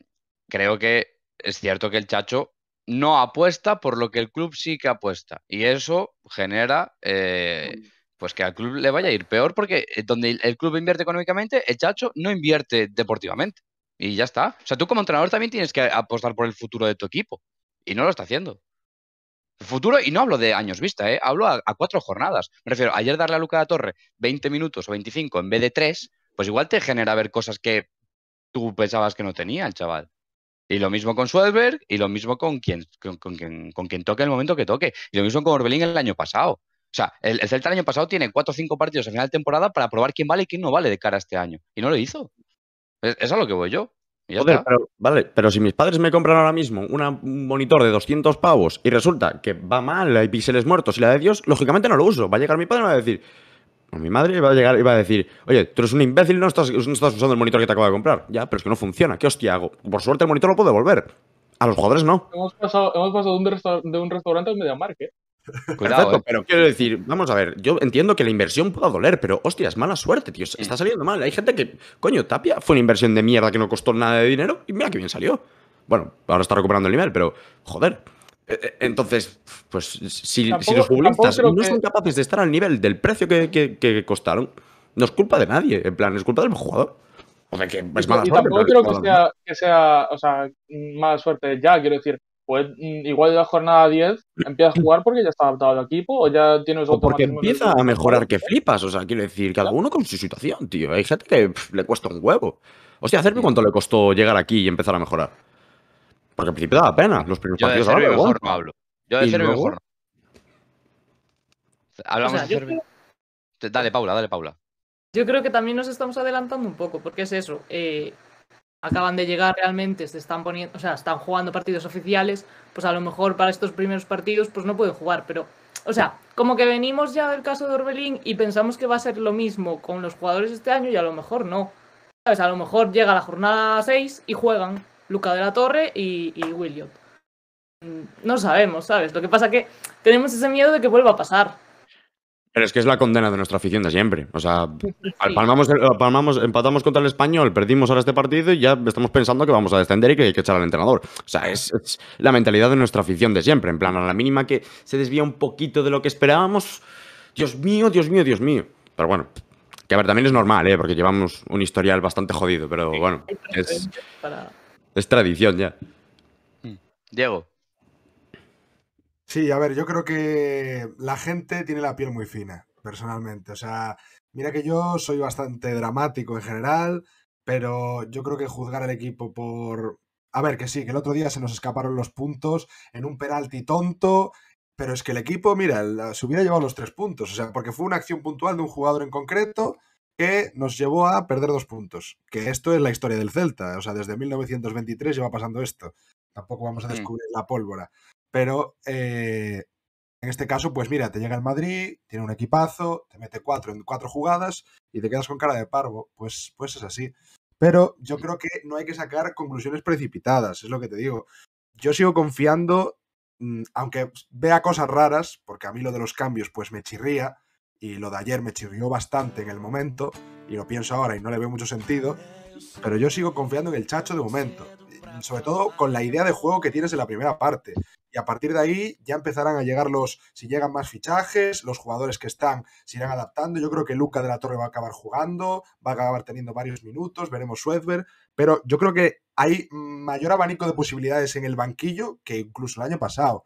creo que es cierto que el Chacho no apuesta por lo que el club sí que apuesta. Y eso genera. Mm pues que al club le vaya a ir peor porque eh, donde el club invierte económicamente, el Chacho no invierte deportivamente. Y ya está. O sea, tú como entrenador también tienes que apostar por el futuro de tu equipo. Y no lo está haciendo. futuro, y no hablo de años vista, ¿eh? hablo a, cuatro jornadas. Me refiero, ayer darle a Luca de la Torre 20 minutos o 25 en vez de 3, pues igual te genera ver cosas que tú pensabas que no tenía el chaval. Y lo mismo con Suedberg y lo mismo con quien, con, quien, con quien toque el momento que toque. Y lo mismo con Orbelín el año pasado. O sea, el, Celta el año pasado tiene cuatro o cinco partidos a final de temporada para probar quién vale y quién no vale de cara a este año. Y no lo hizo. Eso es a lo que voy yo. vale, pero si mis padres me compran ahora mismo un monitor de 200 pavos y resulta que va mal, hay píxeles muertos y la de Dios, lógicamente no lo uso. Va a llegar mi padre y va a decir, pues mi madre va a llegar y va a decir, oye, tú eres un imbécil, no estás, no estás usando el monitor que te acabo de comprar. Ya, pero es que no funciona, ¿qué hostia hago? Por suerte el monitor lo puedo devolver. A los jugadores no. Hemos pasado, hemos pasado de, un restaurante a un mediamarket. ¿eh? Cuidado, eh. pero quiero decir, vamos a ver, yo entiendo que la inversión pueda doler, pero hostias, mala suerte, tío. Está saliendo mal. Hay gente que, coño, Tapia fue una inversión de mierda que no costó nada de dinero y mira que bien salió. Bueno, ahora está recuperando el nivel, pero joder. E, e, entonces, pues si, los futbolistas no son capaces de estar al nivel del precio que, costaron, no es culpa de nadie, en plan, es culpa del jugador. O sea, que es mala suerte, tampoco creo que que sea, o sea, mala suerte ya, quiero decir, pues mm, igual de la jornada 10 empieza a jugar porque ya está adaptado al equipo o ya tienes otro. Porque empieza a mejorar que flipas. O sea, quiero decir, cada uno con su situación, tío. Hay gente que le cuesta un huevo. Hostia, hacerme cuánto le costó llegar aquí y empezar a mejorar. Porque al principio daba pena. Los primeros Yo partidos de me mejor, Pablo. Yo de ser mejor. Hablamos de Dale, Paula, dale, Paula. Yo creo que también nos estamos adelantando un poco, porque es eso. Eh, acaban de llegar realmente, se están poniendo, o sea, están jugando partidos oficiales, pues a lo mejor para estos primeros partidos pues no pueden jugar, pero o sea, como que venimos ya del caso de Orbelín y pensamos que va a ser lo mismo con los jugadores este año y a lo mejor no. ¿Sabes? A lo mejor llega la jornada 6 y juegan Luca de la Torre y, y mm, No sabemos, ¿sabes? Lo que pasa que tenemos ese miedo de que vuelva a pasar. Pero es que es la condena de nuestra afición de siempre. O sea, palmamos, palmamos, empatamos contra el español, perdimos ahora este partido y ya estamos pensando que vamos a descender y que hay que echar al entrenador. O sea, es, la mentalidad de nuestra afición de siempre. En plan, a la mínima que se desvía un poquito de lo que esperábamos. Dios mío, Dios mío, Dios mío. Pero bueno, que a ver, también es normal, ¿eh? porque llevamos un historial bastante jodido, pero bueno, es, es tradición ya. Mm. Diego. Sí, a ver, yo creo que la gente tiene la piel muy fina, personalmente. O sea, mira que yo soy bastante dramático en general, pero yo creo que juzgar al equipo por... A ver, que sí, que el otro día se nos escaparon los puntos en un penalti tonto, pero es que el equipo, mira, se hubiera llevado los tres puntos, o sea, porque fue una acción puntual de un jugador en concreto que nos llevó a perder dos puntos, que esto es la historia del Celta, o sea, desde 1923 lleva pasando esto, tampoco vamos a mm. descubrir la pólvora. Pero eh, en este caso, pues mira, te llega el Madrid, tiene un equipazo, te mete cuatro en cuatro jugadas y te quedas con cara de parvo. Pues, pues es así. Pero yo creo que no hay que sacar conclusiones precipitadas, es lo que te digo. Yo sigo confiando, mm, aunque vea cosas raras, porque a mí lo de los cambios pues me chirría, y lo de ayer me chirrió bastante en el momento, y lo pienso ahora y no le veo mucho sentido, pero yo sigo confiando en el chacho de momento, sobre todo con la idea de juego que tienes en la primera parte y a partir de ahí ya empezarán a llegar los, si llegan más fichajes, los jugadores que están se irán adaptando. Yo creo que Luca de la Torre va a acabar jugando, va a acabar teniendo varios minutos, veremos Suezberg, pero yo creo que hay mayor abanico de posibilidades en el banquillo que incluso el año pasado.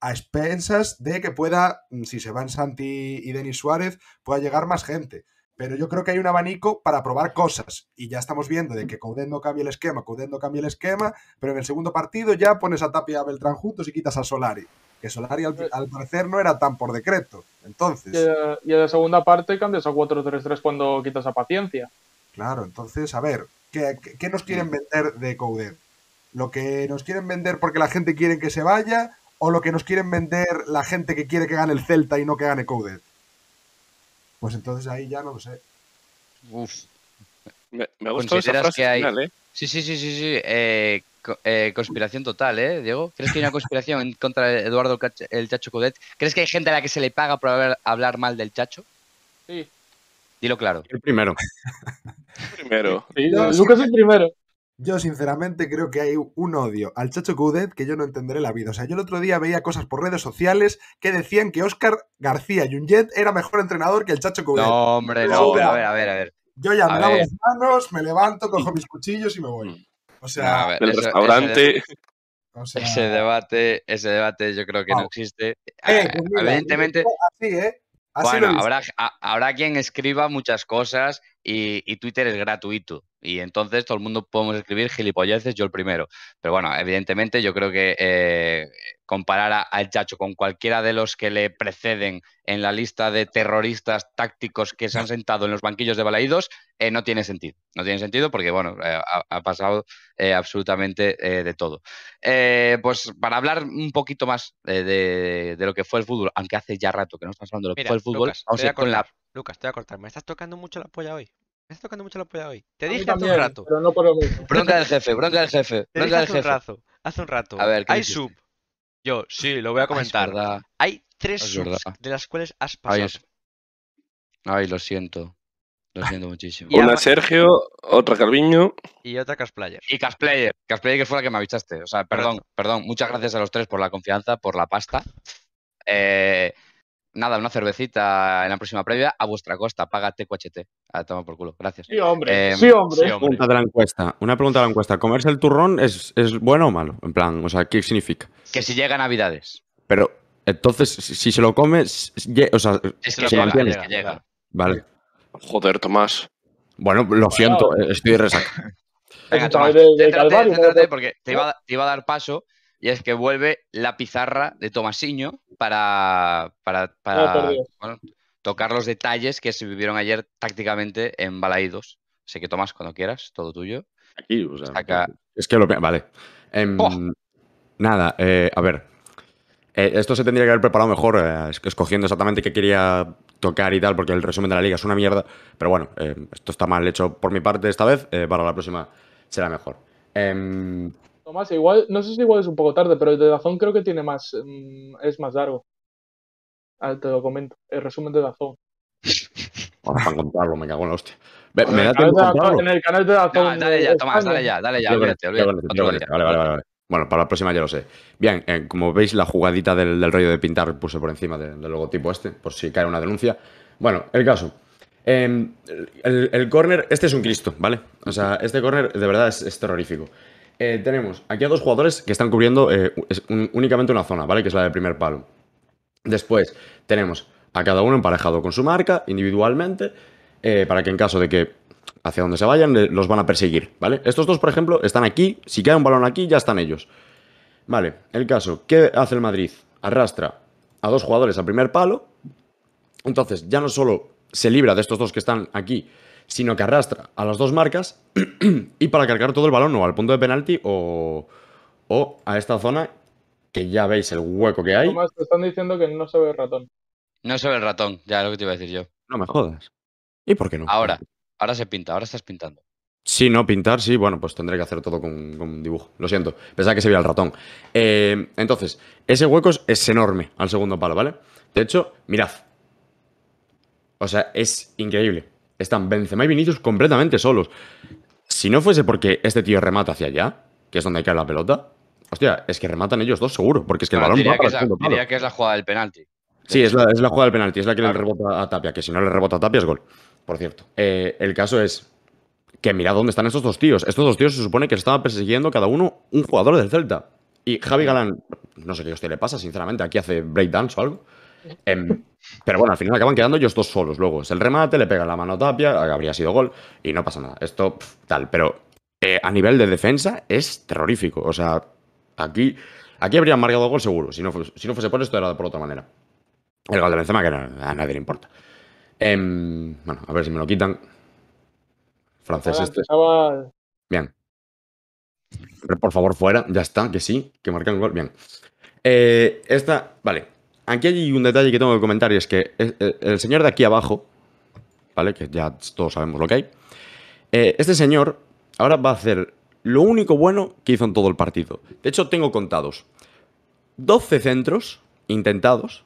A expensas de que pueda, mm, si se van Santi y Denis Suárez, pueda llegar más gente. Pero yo creo que hay un abanico para probar cosas. Y ya estamos viendo de que Coudet no cambia el esquema, Coudet no cambia el esquema, pero en el segundo partido ya pones a Tapia y a Beltrán juntos y quitas a Solari. Que Solari al, parecer no era tan por decreto. Entonces. Y, en la segunda parte cambias a 4-3-3 cuando quitas a paciencia. Claro, entonces, a ver, ¿qué, qué nos quieren vender de Coudet? ¿Lo que nos quieren vender porque la gente quiere que se vaya? ¿O lo que nos quieren vender la gente que quiere que gane el Celta y no que gane Coudet? pues entonces ahí ya no lo sé. Uf. Me, gusta que hay... ¿eh? Sí, sí, sí, sí, sí. Eh, eh, conspiración total, ¿eh, Diego? ¿Crees que hay una conspiración en contra de Eduardo el Chacho Codet? ¿Crees que hay gente a la que se le paga por hablar mal del Chacho? Sí. Dilo claro. El primero. El primero. Lucas el primero. Yo, sinceramente, creo que hay un odio al Chacho Coudet que yo no entenderé la vida. O sea, yo el otro día veía cosas por redes sociales que decían que Óscar García Junget era mejor entrenador que el Chacho Coudet. No, hombre, no, a ver, a ver, a ver. Yo ya me lavo las manos, me levanto, cojo mis cuchillos y me voy. O sea, El restaurante. Ese, debate, ese debate yo creo que no existe. Eh, pues Evidentemente. Así, ¿eh? Así bueno, habrá, habrá quien escriba muchas cosas y, Twitter es gratuito. Y entonces todo el mundo podemos escribir gilipolleces, yo el primero. Pero bueno, evidentemente yo creo que eh, comparar a, al Chacho con cualquiera de los que le preceden en la lista de terroristas tácticos que se han sentado en los banquillos de Balaídos eh, no tiene sentido. No tiene sentido porque, bueno, eh, ha, pasado absolutamente de todo. pues para hablar un poquito más de, lo que fue el fútbol, aunque hace ya rato que no estamos hablando de lo que fue el fútbol, o sea, con la Lucas, te voy a cortar. Me estás tocando mucho la polla hoy. Me estás tocando mucho la polla hoy. Te dije hace un rato. Bronca del jefe, bronca del jefe. bronca hace un rato. Hace un rato. A ver, ¿qué Hay sub. Yo, sí, lo voy a ah, comentar. Hay tres subs de las cuales has pasado. Ay, lo siento. Lo siento muchísimo. Una Sergio, otra Carviño. Y otra Casplayer. Y Casplayer, Casplayer que fue la que me avisaste. O sea, perdón, perdón. Muchas gracias a los tres por la confianza, por la pasta. Eh, nada, una cervecita en la próxima previa a vuestra costa. Págate cuachete A tomar por culo. Gracias. Eh, sí, hombre. Pregunta de la encuesta. Una pregunta de la encuesta. ¿Comerse el turrón es, bueno o malo? En plan, o sea, ¿qué significa? Que si llega Navidades. Pero entonces, si se lo comes o sea, es que se llega, que llega. Vale. Joder, Tomás. Bueno, lo siento, estoy resaca. porque iba, te iba a dar paso y es que vuelve la pizarra de Tomasiño para, para, oh, tocar los detalles que se vivieron ayer tácticamente en Balaídos. Sé que Tomás, cuando quieras, todo tuyo. Aquí, o sea, Es que lo... Vale. Em, oh. Nada, eh, a ver. Eh, esto se tendría que haber preparado mejor, eh, escogiendo exactamente qué quería tocar y tal, porque el resumen de la liga es una mierda. Pero bueno, esto está mal hecho por mi parte esta vez. para la próxima será mejor. Em, más, igual, no sé si igual es un poco tarde, pero el de Dazón creo que tiene más, mm, es más largo. Ah, te lo comento, el resumen de Dazón. Vamos a contarlo, me cago en la hostia. ¿Me da tiempo En el canal de Dazón. dale ya, Tomás, dale ya, dale ya, olvídate, olvídate. Vale, vale, vale. Bueno, para la próxima ya lo sé. Bien, eh, como veis, la jugadita del, del, rollo de pintar puse por encima del logotipo este, por si cae una denuncia. Bueno, el caso. Em, el, el, corner, este es un Cristo, ¿vale? O sea, este corner de verdad es terrorífico. Eh, tenemos aquí a dos jugadores que están cubriendo eh, únicamente una zona, ¿vale? Que es la del primer palo. Después tenemos a cada uno emparejado con su marca, individualmente, eh, para que en caso de que hacia donde se vayan los van a perseguir, ¿vale? Estos dos, por ejemplo, están aquí, si cae un balón aquí, ya están ellos. Vale, el caso, ¿qué hace el Madrid? Arrastra a dos jugadores al primer palo, entonces ya no solo se libra de estos dos que están aquí, sino que arrastra a las dos marcas y para cargar todo el balón o al punto de penalti o, a esta zona que ya veis el hueco que hay. te están diciendo que no se ve el ratón. No se ve el ratón, ya lo que te iba a decir yo. No me jodas. ¿Y por qué no? Ahora, ahora se pinta, ahora estás pintando. Si no, pintar, sí, bueno, pues tendré que hacer todo con, un dibujo. Lo siento, pensaba que se veía el ratón. Eh, entonces, ese hueco es enorme al segundo palo, ¿vale? De hecho, mirad. O sea, es increíble están Benzema y Vinicius completamente solos. Si no fuese porque este tío remata hacia allá, que es donde cae la pelota, hostia, es que rematan ellos dos seguro, porque es que el balón diría que es la, que es la jugada del penalti. Sí, es la, es la jugada del penalti, es la que le rebota a Tapia, que si no le rebota a Tapia es gol, por cierto. Eh, el caso es que mira dónde están estos dos tíos. Estos dos tíos se supone que estaba persiguiendo cada uno un jugador del Celta. Y Javi Galán, no sé qué hostia le pasa, sinceramente, aquí hace breakdance o algo. Em, pero bueno, al final acaban quedando ellos dos solos. Luego es el remate, le pega la mano a Tapia, habría sido gol y no pasa nada. Esto tal, pero eh, a nivel de defensa es terrorífico. O sea, aquí, aquí habrían marcado gol seguro. Si no, si no fuese por esto, era por otra manera. El gol de Benzema, que a nadie le importa. Em, bueno, a ver si me lo quitan. Francés este. Bien. Por favor, fuera. Ya está, que sí, que marcan gol. Bien. Eh, esta, vale. Aquí hay un detalle que tengo que comentar y es que eh, el señor de aquí abajo, ¿vale? Que ya todos sabemos lo que hay. Eh, este señor ahora va a hacer lo único bueno que hizo en todo el partido. De hecho, tengo contados 12 centros intentados.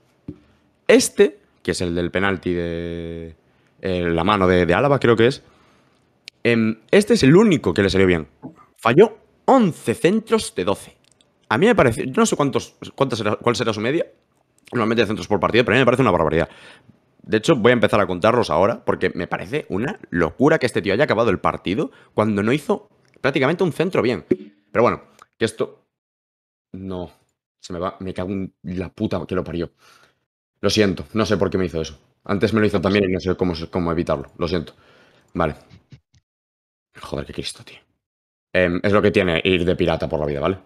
Este, que es el del penalti de eh, la mano de, Álava, creo que es. Em, este es el único que le salió bien. Falló 11 centros de 12. A mí me parece, yo no sé cuántos, cuál será su media, normalmente centros por partido, pero a mí me parece una barbaridad. De hecho, voy a empezar a contarlos ahora porque me parece una locura que este tío haya acabado el partido cuando no hizo prácticamente un centro bien. Pero bueno, que esto... No, se me va, me cago en la puta que lo parió. Lo siento, no sé por qué me hizo eso. Antes me lo hizo también y no sé cómo, cómo evitarlo, lo siento. Vale. Joder, qué Cristo, tío. Em, es lo que tiene ir de pirata por la vida, ¿vale?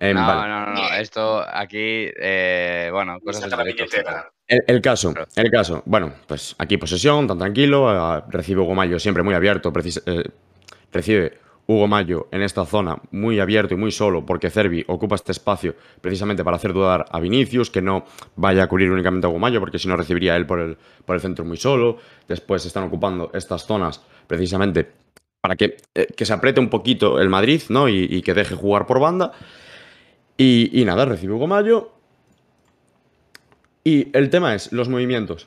no, no, no, eh. esto aquí, eh, bueno, cosas el, el, caso, el caso. Bueno, pues aquí posesión, tan tranquilo, ah, recibe Hugo Mayo siempre muy abierto, eh, recibe Hugo Mayo en esta zona muy abierto y muy solo, porque Cervi ocupa este espacio precisamente para hacer dudar a Vinicius, que no vaya a cubrir únicamente a Hugo Mayo, porque si no recibiría él por el, por el centro muy solo. Después están ocupando estas zonas precisamente para que, se apriete un poquito el Madrid, ¿no? y que deje jugar por banda. Y, nada, recibe Hugo Mayo. Y el tema es los movimientos.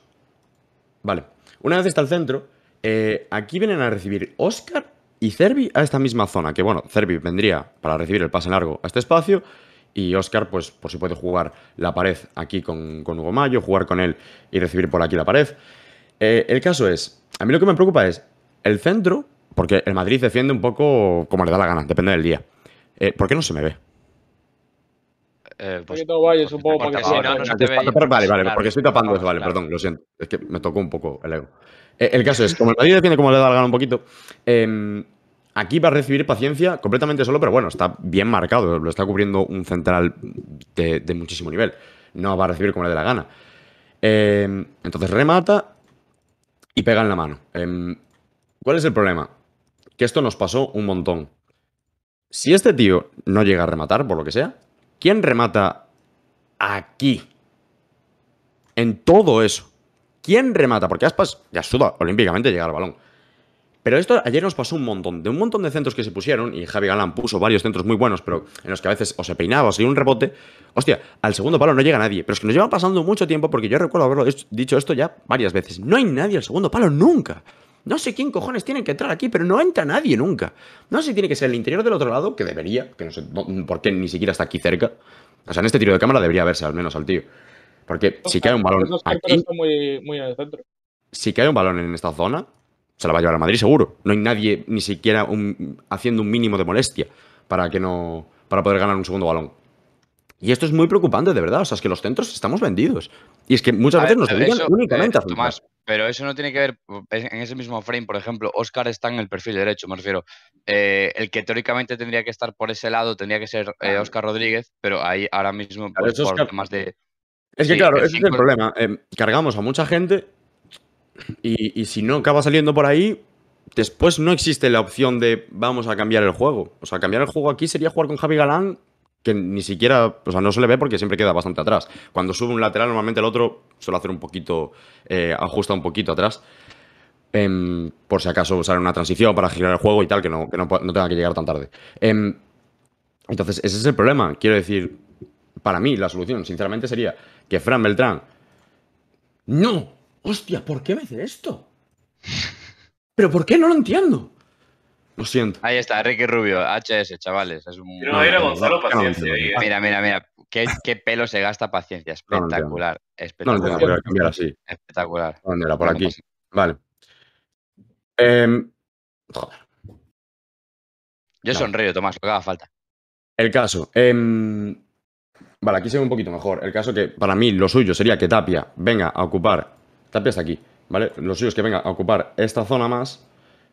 Vale. Una vez está el centro, eh, aquí vienen a recibir Oscar y Cervi a esta misma zona. Que bueno, Cervi vendría para recibir el pase largo a este espacio. Y Oscar, pues por si puede jugar la pared aquí con, Hugo Mayo, jugar con él y recibir por aquí la pared. Eh, el caso es, a mí lo que me preocupa es el centro, porque el Madrid defiende un poco como le da la gana, depende del día. Eh, ¿Por qué no se me ve? un eh, poco pues, pues, porque, Vale, vale, porque estoy tapando eso, vale, perdón, lo siento. Es que me tocó un poco el ego. Eh, el caso es, como el Madrid defiende como le da la gana un poquito, em, aquí va a recibir paciencia completamente solo, pero bueno, está bien marcado, lo está cubriendo un central de, muchísimo nivel. No va a recibir como le dé la gana. Em, entonces remata y pega en la mano. Em, ¿Cuál es el problema? Que esto nos pasó un montón. Si este tío no llega a rematar, por lo que sea, ¿Quién remata aquí? En todo eso. ¿Quién remata? Porque Aspas ya suda olímpicamente llegar al balón. Pero esto ayer nos pasó un montón, de un montón de centros que se pusieron, y Javi Galán puso varios centros muy buenos, pero en los que a veces o se peinaba o se un rebote. Hostia, al segundo palo no llega nadie. Pero es que nos lleva pasando mucho tiempo, porque yo recuerdo haberlo dicho esto ya varias veces. No hay nadie al segundo palo nunca. No sé quién cojones tienen que entrar aquí, pero no entra nadie nunca. No sé si tiene que ser el interior del otro lado, que debería, que no sé por qué ni siquiera está aquí cerca. O sea, en este tiro de cámara debería verse al menos al tío. Porque si cae un balón aquí, muy, en centro. Si cae un balón en esta zona, se la va a llevar a Madrid seguro. No hay nadie ni siquiera haciendo un mínimo de molestia para que no para poder ganar un segundo balón. Y esto es muy preocupante, de verdad. O sea, es que los centros estamos vendidos. Y es que muchas veces nos dedican únicamente a eh, Tomás, pero eso no tiene que ver pues, en ese mismo frame, por ejemplo, Oscar está en el perfil derecho, me refiero. Eh, el que teóricamente tendría que estar por ese lado tendría que ser eh, Oscar Rodríguez, pero ahí ahora mismo pues, por de. Es que claro, ese es el problema. cargamos a mucha gente y, y si no acaba saliendo por ahí, después no existe la opción de vamos a cambiar el juego. O sea, cambiar el juego aquí sería jugar con Javi Galán que ni siquiera, o sea, no se le ve porque siempre queda bastante atrás. Cuando sube un lateral, normalmente el otro suele hacer un poquito, eh, ajusta un poquito atrás, em, por si acaso usar una transición para girar el juego y tal, que no, no, tenga que llegar tan tarde. Em, entonces, ese es el problema. Quiero decir, para mí, la solución, sinceramente, sería que Fran Beltrán. ¡No! ¡Hostia! ¿Por qué me hace esto? ¿Pero por qué? No lo entiendo. Lo siento. Ahí está, Ricky Rubio, HS, chavales. Es un... Mira, mira, mira. ¿Qué, pelo se gasta Paciencia. Espectacular. Espectacular. No, no, no, cambiar así. Espectacular. Por aquí. Pues vale. Em, Yo sonrío, Tomás, lo que haga falta. El caso. Em, vale, aquí se ve un poquito mejor. El caso que para mí lo suyo sería que Tapia venga a ocupar. Tapia está aquí, ¿vale? Lo suyo es que venga a ocupar esta zona más.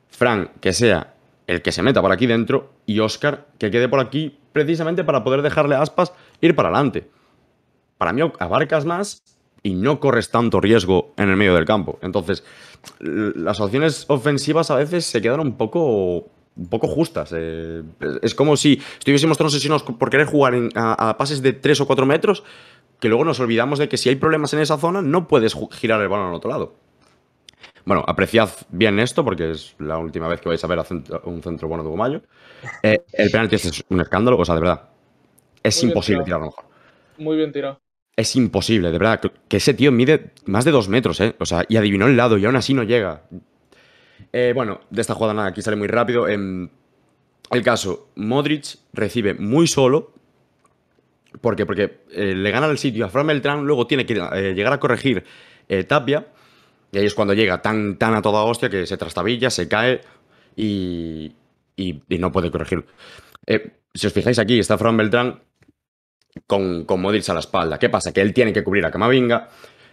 Frank, que sea el que se meta por aquí dentro y Oscar que quede por aquí precisamente para poder dejarle Aspas ir para adelante. Para mí abarcas más y no corres tanto riesgo en el medio del campo. Entonces, las opciones ofensivas a veces se quedan un poco un poco justas. Eh, es como si estuviésemos todos por querer jugar a, a, pases de 3 o 4 metros que luego nos olvidamos de que si hay problemas en esa zona no puedes girar el balón al otro lado. Bueno, apreciad bien esto porque es la última vez que vais a ver a un centro bueno de Gomayo. Eh, el penalti es un escándalo, o sea, de verdad. Es tirar imposible tirarlo mejor. Muy bien tirado. Es imposible, de verdad. Que ese tío mide más de dos metros, ¿eh? O sea, y adivinó el lado y aún así no llega. Eh, bueno, de esta jugada nada, aquí sale muy rápido. En em, el caso, Modric recibe muy solo. ¿Por qué? Porque eh, le gana el sitio a Fran Beltrán, luego tiene que llegar a corregir Tapia. Y ahí es cuando llega tan, tan a toda hostia que se trastabilla, se cae y, no puede corregirlo. Eh, si os fijáis aquí, está Fran Beltrán con, con Modric a la espalda. ¿Qué pasa? Que él tiene que cubrir a Camavinga.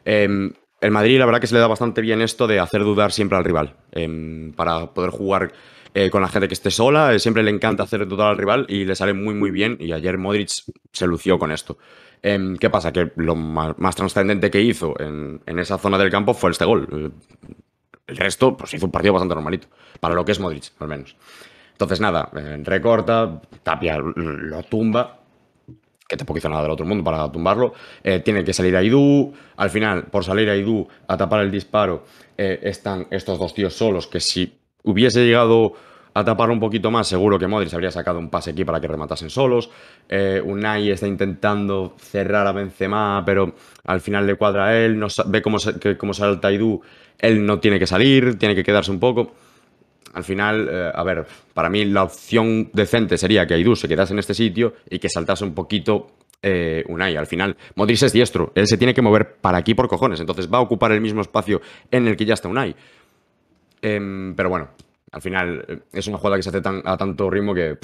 En em, el Madrid, la verdad que se le da bastante bien esto de hacer dudar siempre al rival. Em, para poder jugar eh, con la gente que esté sola, siempre le encanta hacer dudar al rival y le sale muy, muy bien. Y ayer Modric se lució con esto. Em, ¿Qué pasa? Que lo más, trascendente que hizo en, esa zona del campo fue este gol. El resto, pues hizo un partido bastante normalito, para lo que es Modric, al menos. Entonces, nada, eh, recorta, Tapia lo tumba, que tampoco hizo nada del otro mundo para tumbarlo. Eh, tiene que salir a Aidú. Al final, por salir a Aidú a tapar el disparo, eh, están estos dos tíos solos que si hubiese llegado a tapar un poquito más, seguro que Modric habría sacado un pase aquí para que rematasen solos. Eh, Unai está intentando cerrar a Benzema, pero al final le cuadra a él, no ve cómo, salta sale él no tiene que salir, tiene que quedarse un poco. Al final, eh, a ver, para mí la opción decente sería que Aidú se quedase en este sitio y que saltase un poquito eh, Unai. Al final, Modric es diestro, él se tiene que mover para aquí por cojones, entonces va a ocupar el mismo espacio en el que ya está Unai. Em, pero bueno, al final eh, es una jugada que se hace tan, a tanto ritmo que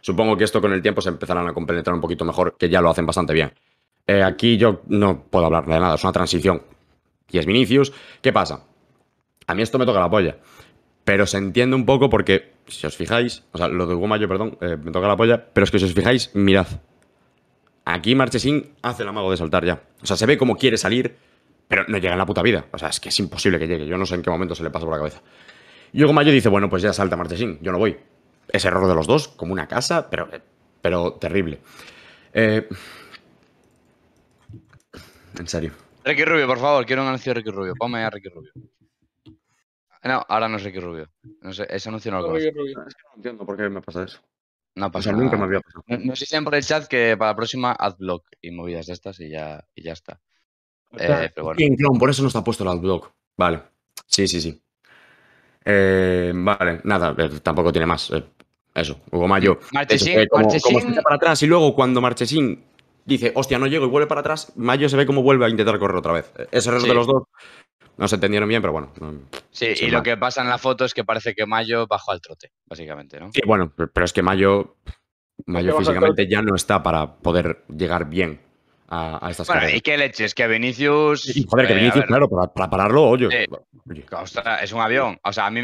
supongo que esto con el tiempo se empezarán a compenetrar un poquito mejor, que ya lo hacen bastante bien. Eh, aquí yo no puedo hablar de nada, es una transición. Y es Vinicius. ¿Qué pasa? A mí esto me toca la polla. Pero se entiende un poco porque, si os fijáis, o sea, lo de Hugo Mayo, perdón, eh, me toca la polla, pero es que si os fijáis, mirad. Aquí Marchesín hace el amago de saltar ya. O sea, se ve como quiere salir, pero no llega en la puta vida. O sea, es que es imposible que llegue. Yo no sé en qué momento se le pasa por la cabeza. Y Hugo Mayo dice, bueno, pues ya salta Martesín, yo no voy. Es error de los dos, como una casa, pero, eh, pero terrible. Eh, en serio. Ricky Rubio, por favor, quiero un anuncio de Ricky Rubio. Ponme a Ricky Rubio. No, ahora no es Ricky Rubio. No sé, ese anuncio no lo conozco. No, es que no entiendo por qué me pasa eso. No ha pasado nunca me había pasado. Nos dicen por el chat que para la próxima adblock y movidas de estas y ya, ya está. Eh, por eso no está puesto el adblock. Vale. Sí, sí, sí. Eh, vale, nada, eh, tampoco tiene más. Eh, eso, Hugo Mayo. para atrás y luego cuando Marchesín dice, hostia, no llego y vuelve para atrás, Mayo se ve como vuelve a intentar correr otra vez. E-, ese resto de los dos no se entendieron bien, pero bueno. Sí, y lo que pasa en la foto es que parece que Mayo bajó al trote, básicamente, ¿no? Sí, bueno, pero es que Mayo, Mayo físicamente ya no está para poder llegar bien a, estas Y qué leches, que Vinicius. joder, que eh, Vinicius, claro, para, pararlo, oye. es un avión. O sea, a mí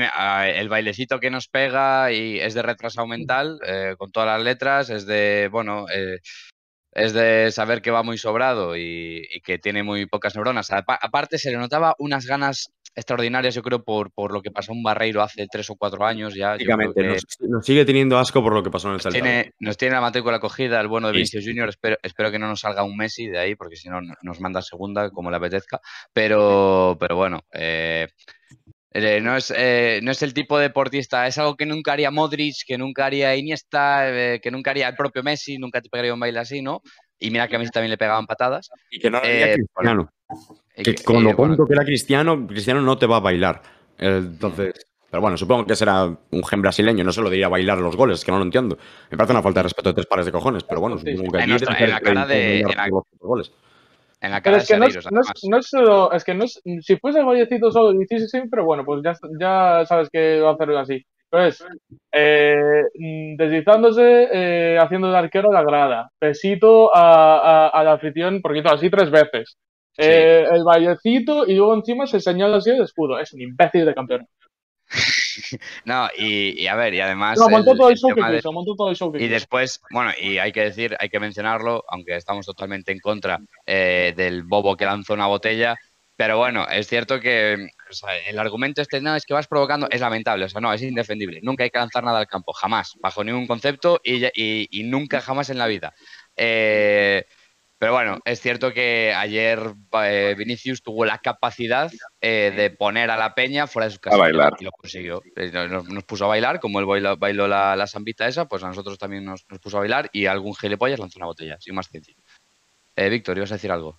el bailecito que nos pega y es de retraso mental, eh, con todas las letras, es de, bueno, eh, es de saber que va muy sobrado y, que tiene muy pocas neuronas. aparte, se le notaba unas ganas extraordinarias, yo creo, por, por lo que pasó un Barreiro hace tres o cuatro años. ya nos, sigue teniendo asco por lo que pasó en el Salto. Nos tiene la matrícula cogida, el bueno de Vinicius Junior. Espero, que no nos salga un Messi de ahí, porque si no, nos manda segunda, como le apetezca. Pero, pero bueno, eh, eh, no, es, eh, no es el tipo de deportista, es algo que nunca haría Modric, que nunca haría Iniesta, eh, que nunca haría el propio Messi, nunca te pegaría un baile así, ¿no? Y mira que a Messi también le pegaban patadas. Y que no haría Cristiano. Que con lo poco que era Cristiano, Cristiano no te va a bailar. Entonces... Pero bueno, supongo que será un gen brasileño, no se lo diría bailar los goles, que no lo entiendo. Me parece una falta de respeto de tres pares de cojones, pero bueno, supongo que... la cara de... goles en es que no, es, solo, que no es, si fuese el vallecito solo hiciese siempre, bueno, pues ya, ya sabes que va a hacerlo así. Entonces, eh, deslizándose, eh, haciendo el arquero la grada, pesito a, la afición, porque hizo así tres veces. Eh, el vallecito y luego encima se señala así el escudo. Es un imbécil de campeón. no, y, a ver, y además. Y después, bueno, y hay que decir, hay que mencionarlo, aunque estamos totalmente en contra eh, del bobo que lanzó una botella. Pero bueno, es cierto que el argumento este no, es que vas provocando es lamentable, o sea, no, es indefendible. Nunca hay que lanzar nada al campo, jamás, bajo ningún concepto y, y nunca jamás en la vida. Eh, pero bueno, es cierto que ayer eh, Vinicius tuvo la capacidad eh, de poner a la peña fuera de su casa. bailar. Y lo consiguió. Eh, nos, puso a bailar, como él bailó, la, la, sambita esa, pues a nosotros también nos, puso a bailar y algún gilipollas lanzó una botella, sin más que Eh, Víctor, ibas a decir algo.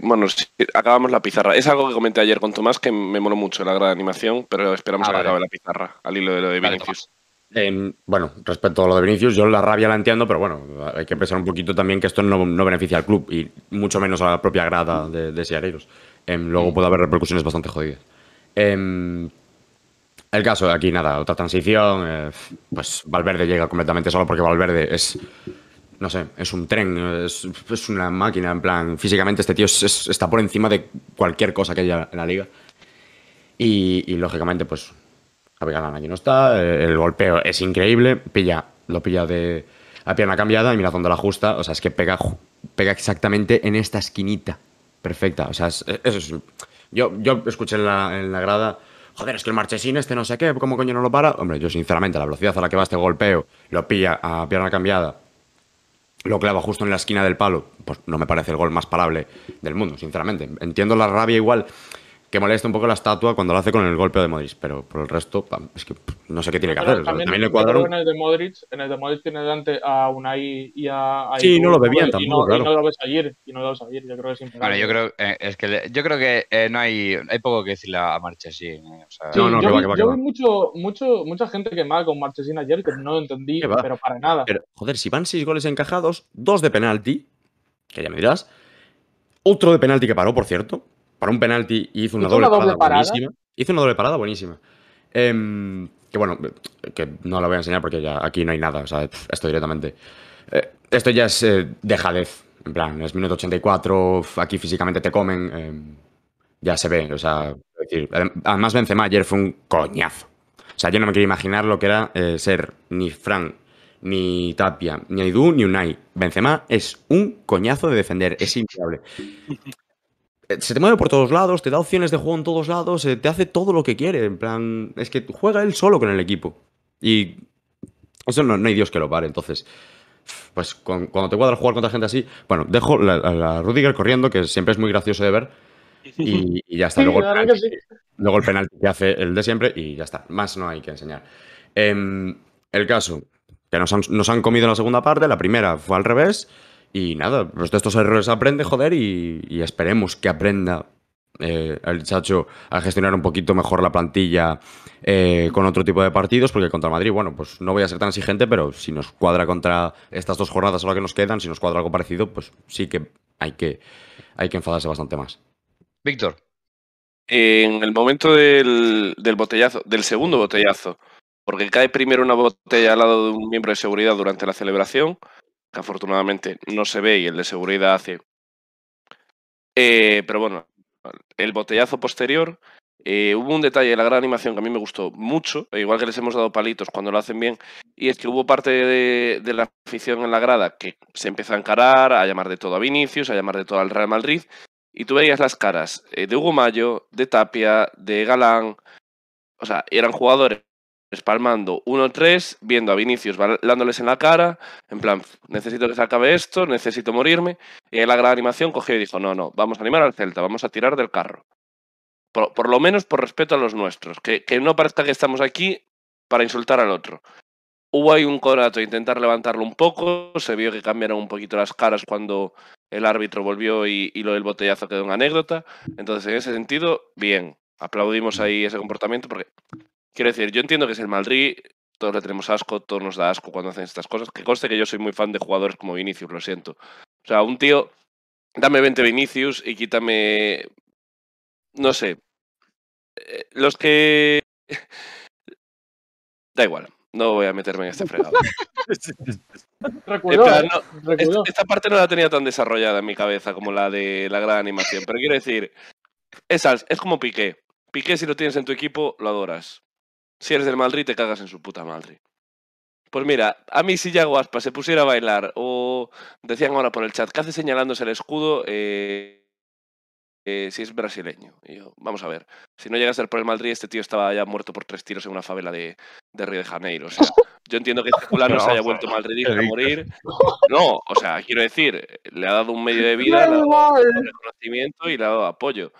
bueno, acabamos la pizarra. Es algo que comenté ayer con Tomás que me moló mucho la gran animación, pero esperamos a ah, que acabe la pizarra al hilo de lo de Vinicius. Em, bueno, respecto a lo de Vinicius, yo la rabia la entiendo, pero bueno, hay que pensar un poquito también que esto no, beneficia al club y mucho menos a la propia grada de, de em, luego puede haber repercusiones bastante jodidas. Em, el caso de aquí, nada, otra transición, eh, pues Valverde llega completamente solo porque Valverde es, no sé, es un tren, es, una máquina, en plan, físicamente este tío está por encima de cualquier cosa que haya en la liga. y, lógicamente, pues ver, aquí no está, eh, el golpeo es increíble, pilla, lo pilla de a pierna cambiada y mira dónde la ajusta. o sea, es que pega, pega exactamente en esta esquinita, perfecta, o sea, eh, eso es... Yo, yo escuché en la, grada, joder, es que el marchesín este no sé qué, ¿cómo coño no lo para? Hombre, yo sinceramente, la velocidad a la que va este golpeo, lo pilla a pierna cambiada, lo clava justo en la esquina del palo, pues no me parece el gol más parable del mundo, sinceramente. Entiendo la rabia igual que molesta un poco la estatua cuando lo hace con el golpe de Modric, pero por el resto, es que no sé qué tiene que hacer. También, le En el de Modric, en el de Modric tiene delante a Unai y a. sí, no lo bebían tampoco. no, claro. no lo ves ayer, y no lo ves ayer, yo creo que es importante. yo creo, eh, es que, yo creo que eh, no hay, hay poco que decirle a Marchesín. Eh, no, no, yo, que va, que yo vi mucho, mucho, mucha gente quemada con Marchesín ayer que no lo entendí, pero para nada. Pero, joder, si van seis goles encajados, dos de penalti, que ya me dirás, otro de penalti que paró, por cierto para un penalti y hizo una, doble, parada, buenísima. Hizo una doble parada buenísima. Em, que bueno, que no la voy a enseñar porque ya aquí no hay nada, esto directamente. Eh, esto ya es eh, de dejadez, en plan, es minuto 84, aquí físicamente te comen, em, ya se ve, o sea, además Benzema ayer fue un coñazo. O sea, yo no me quería imaginar lo que era eh, ser ni Fran, ni Tapia, ni Aidú, ni Unai. Benzema es un coñazo de defender, es increíble. Eh, se te mueve por todos lados, te da opciones de juego en todos lados, eh, te hace todo lo que quiere. En plan, es que juega él solo con el equipo. Y eso no, hay Dios que lo pare. Entonces, pues cuando te cuadra jugar contra gente así, bueno, dejo la, la, Rudiger corriendo, que siempre es muy gracioso de ver. Y, ya está. Luego, el penalti, que hace el de siempre y ya está. Más no hay que enseñar. Em, el caso, que nos han, nos han comido en la segunda parte, la primera fue al revés. Y nada, los de estos errores aprende, joder, y, esperemos que aprenda eh, el Chacho a gestionar un poquito mejor la plantilla eh, con otro tipo de partidos, porque contra Madrid, bueno, pues no voy a ser tan exigente, pero si nos cuadra contra estas dos jornadas a lo que nos quedan, si nos cuadra algo parecido, pues sí que hay que, hay que enfadarse bastante más. Víctor. En el momento del, del botellazo, del segundo botellazo, porque cae primero una botella al lado de un miembro de seguridad durante la celebración, que afortunadamente no se ve y el de seguridad hace. Eh, pero bueno, el botellazo posterior. Eh, hubo un detalle de la gran animación que a mí me gustó mucho, e igual que les hemos dado palitos cuando lo hacen bien, y es que hubo parte de, la afición en la grada que se empezó a encarar, a llamar de todo a Vinicius, a llamar de todo al Real Madrid, y tú veías las caras eh, de Hugo Mayo, de Tapia, de Galán, o sea, eran jugadores espalmando 1-3, viendo a Vinicius dándoles en la cara, en plan, necesito que se acabe esto, necesito morirme. Y en la gran animación cogió y dijo, no, no, vamos a animar al Celta, vamos a tirar del carro. Por, lo menos por respeto a los nuestros, que, no parezca que estamos aquí para insultar al otro. Hubo ahí un corato de intentar levantarlo un poco, se vio que cambiaron un poquito las caras cuando el árbitro volvió y, y lo del botellazo quedó una anécdota. Entonces, en ese sentido, bien, aplaudimos ahí ese comportamiento porque Quiero decir, yo entiendo que es el Madrid, todos le tenemos asco, todos nos da asco cuando hacen estas cosas. Que conste que yo soy muy fan de jugadores como Vinicius, lo siento. O sea, un tío, dame 20 Vinicius y quítame. No sé. Eh, los que. Da igual, no voy a meterme en este fregado. Eh, esta, parte no la tenía tan desarrollada en mi cabeza como la de la gran animación, pero quiero decir, es como Piqué. Piqué, si lo tienes en tu equipo, lo adoras. Si eres del Madrid, te cagas en su puta Madrid. Pues mira, a mí si Yago Aspa se pusiera a bailar o decían ahora por el chat, ¿qué hace señalándose el escudo eh, si es brasileño? Y yo, vamos a ver, si no llega a ser por el Madrid, este tío estaba ya muerto por tres tiros en una favela de, Río de Janeiro. O sea, yo entiendo que este culano se haya vuelto madridista a morir. No, o sea, quiero decir, le ha dado un medio de vida, le ha reconocimiento y le ha dado apoyo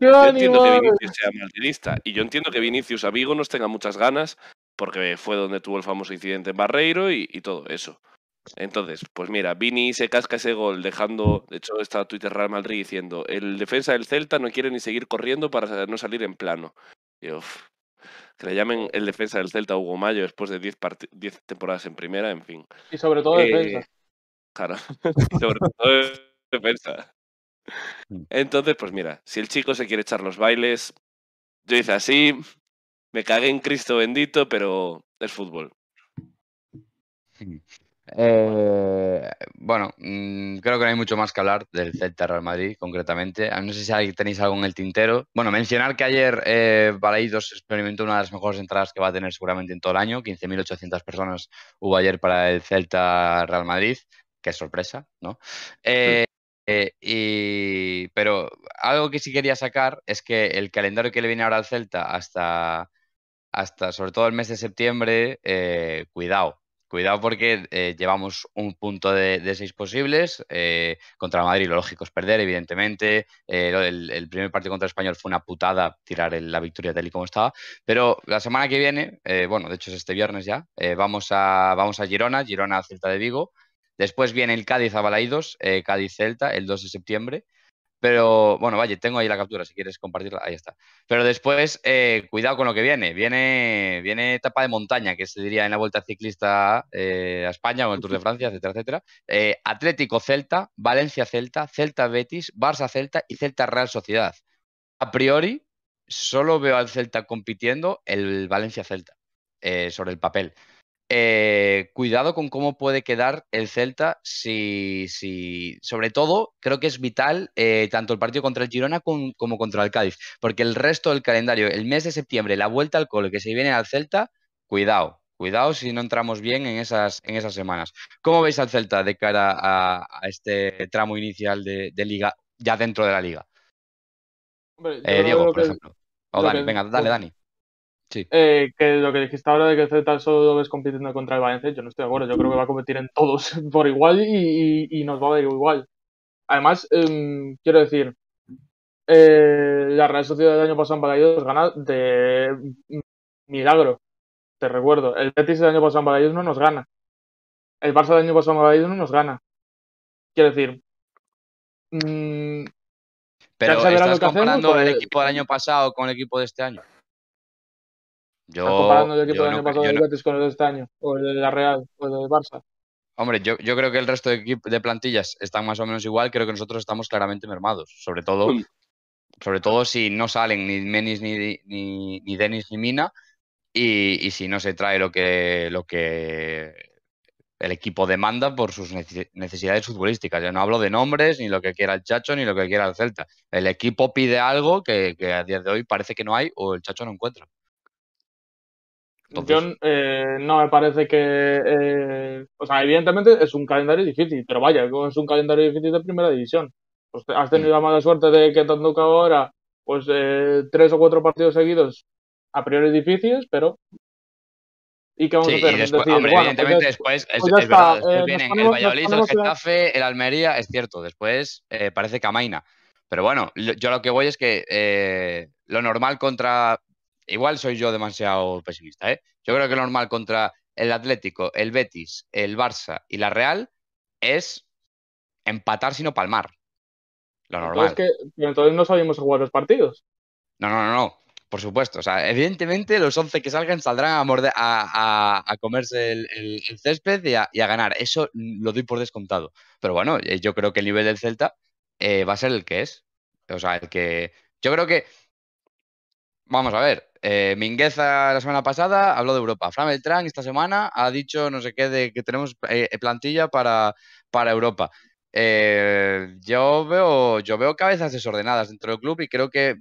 yo entiendo que Vinicius sea madridista y yo entiendo que Vinicius a Vigo nos tenga muchas ganas porque fue donde tuvo el famoso incidente en Barreiro y, todo eso. Entonces, pues mira, Vini se casca ese gol dejando, de hecho está Twitter Real Madrid diciendo, el defensa del Celta no quiere ni seguir corriendo para no salir en plano. Y, que le llamen el defensa del Celta Hugo Mayo después de 10 temporadas en primera, en fin. Y sobre todo eh, defensa. Claro, sobre todo defensa. Mm. Entonces, pues mira, si el chico se quiere echar los bailes, yo hice así, me cagué en Cristo bendito, pero es fútbol. Mm. Eh, bueno, mm, creo que no hay mucho más que hablar del Celta Real Madrid, concretamente. Ah, no sé si tenéis algo en el tintero. Bueno, mencionar que ayer eh, Balaidos experimentó una de las mejores entradas que va a tener seguramente en todo el año. 15.800 personas hubo ayer para el Celta Real Madrid. Qué sorpresa, ¿no? Hmm. Eh, eh, y, pero algo que sí quería sacar es que el calendario que le viene ahora al Celta hasta, hasta sobre todo el mes de septiembre, eh, cuidado. Cuidado porque eh, llevamos un punto de, seis posibles. contra Madrid lo lógico es perder, evidentemente. El, primer partido contra el Español fue una putada tirar la victoria tal y como estaba. Pero la semana que viene, bueno, de hecho es este viernes ya, vamos, a, vamos a Girona, Girona Celta de Vigo. Después viene el Cádiz a eh, Cádiz-Celta, el 2 de septiembre. Pero bueno, vaya, tengo ahí la captura, si quieres compartirla, ahí está. Pero después, eh, cuidado con lo que viene. Viene viene etapa de montaña, que se diría en la Vuelta Ciclista eh, a España o el Tour de Francia, etcétera, etcétera. Atlético-Celta, Valencia-Celta, Celta-Betis, Barça-Celta y Celta-Real Sociedad. A priori, solo veo al Celta compitiendo el Valencia-Celta sobre el papel. Eh, cuidado con cómo puede quedar el Celta si, si sobre todo, creo que es vital eh, tanto el partido contra el Girona como contra el Cádiz, porque el resto del calendario, el mes de septiembre, la vuelta al cole que se viene al Celta, cuidado, cuidado si no entramos bien en esas, en esas semanas. ¿Cómo veis al Celta de cara a, este tramo inicial de, liga, ya dentro de la liga? Eh, Diego, por ejemplo. O Dani, venga, dale, Dani. Sí. Eh, que lo que dijiste ahora de que Z solo ves compitiendo contra el Valencia, yo no estoy de acuerdo. Yo creo que va a competir en todos por igual y, nos va a dar igual. Además, em, quiero decir, eh, la Real Sociedad del año pasado en nos gana de milagro. Te recuerdo, el Betis del año pasado en Badajoz no nos gana. El Barça del año pasado en Badajoz no nos gana. Quiero decir, mm, pero estás comparando el pues equipo del año pasado con el equipo de este año. Yo, comparando el equipo del año pasado con el de este año? ¿O el de la Real? ¿O el de Barça? Hombre, yo, creo que el resto de, de plantillas están más o menos igual. Creo que nosotros estamos claramente mermados. Sobre todo, sobre todo si no salen ni Menis, ni, ni, ni Denis, ni Mina. Y, si no se trae lo que, lo que el equipo demanda por sus necesidades futbolísticas. Ya no hablo de nombres, ni lo que quiera el Chacho, ni lo que quiera el Celta. El equipo pide algo que a día de hoy parece que no hay o el Chacho no encuentra. Eh, no me parece que. Eh, o sea, evidentemente es un calendario difícil, pero vaya, es un calendario difícil de primera división. Pues, has tenido la mala suerte de que te han ahora pues, eh, tres o cuatro partidos seguidos a priori difíciles, pero. ¿Y qué vamos a hacer? evidentemente pues, después es, pues verdad. vienen el Valladolid, el Getafe, el Almería, es cierto. Después parece que Camaina. Pero bueno, yo lo que voy es que lo normal contra igual soy yo demasiado pesimista, ¿eh? Yo creo que lo normal contra el Atlético, el Betis, el Barça y la Real es empatar sino palmar. Lo normal. Entonces, entonces no sabíamos jugar los partidos. No, no, no, no. Por supuesto. O sea, evidentemente los 11 que salgan saldrán a, a, comerse el, césped y, a, ganar. Eso lo doy por descontado. Pero bueno, eh, yo creo que el nivel del Celta eh, va a ser el que es. O sea, el que. Yo creo que Vamos a ver, eh, Mingueza la semana pasada habló de Europa. Fran Beltrán esta semana ha dicho no sé qué de que tenemos eh, eh, plantilla para, para Europa. yo, veo, yo veo cabezas desordenadas dentro del club y creo que,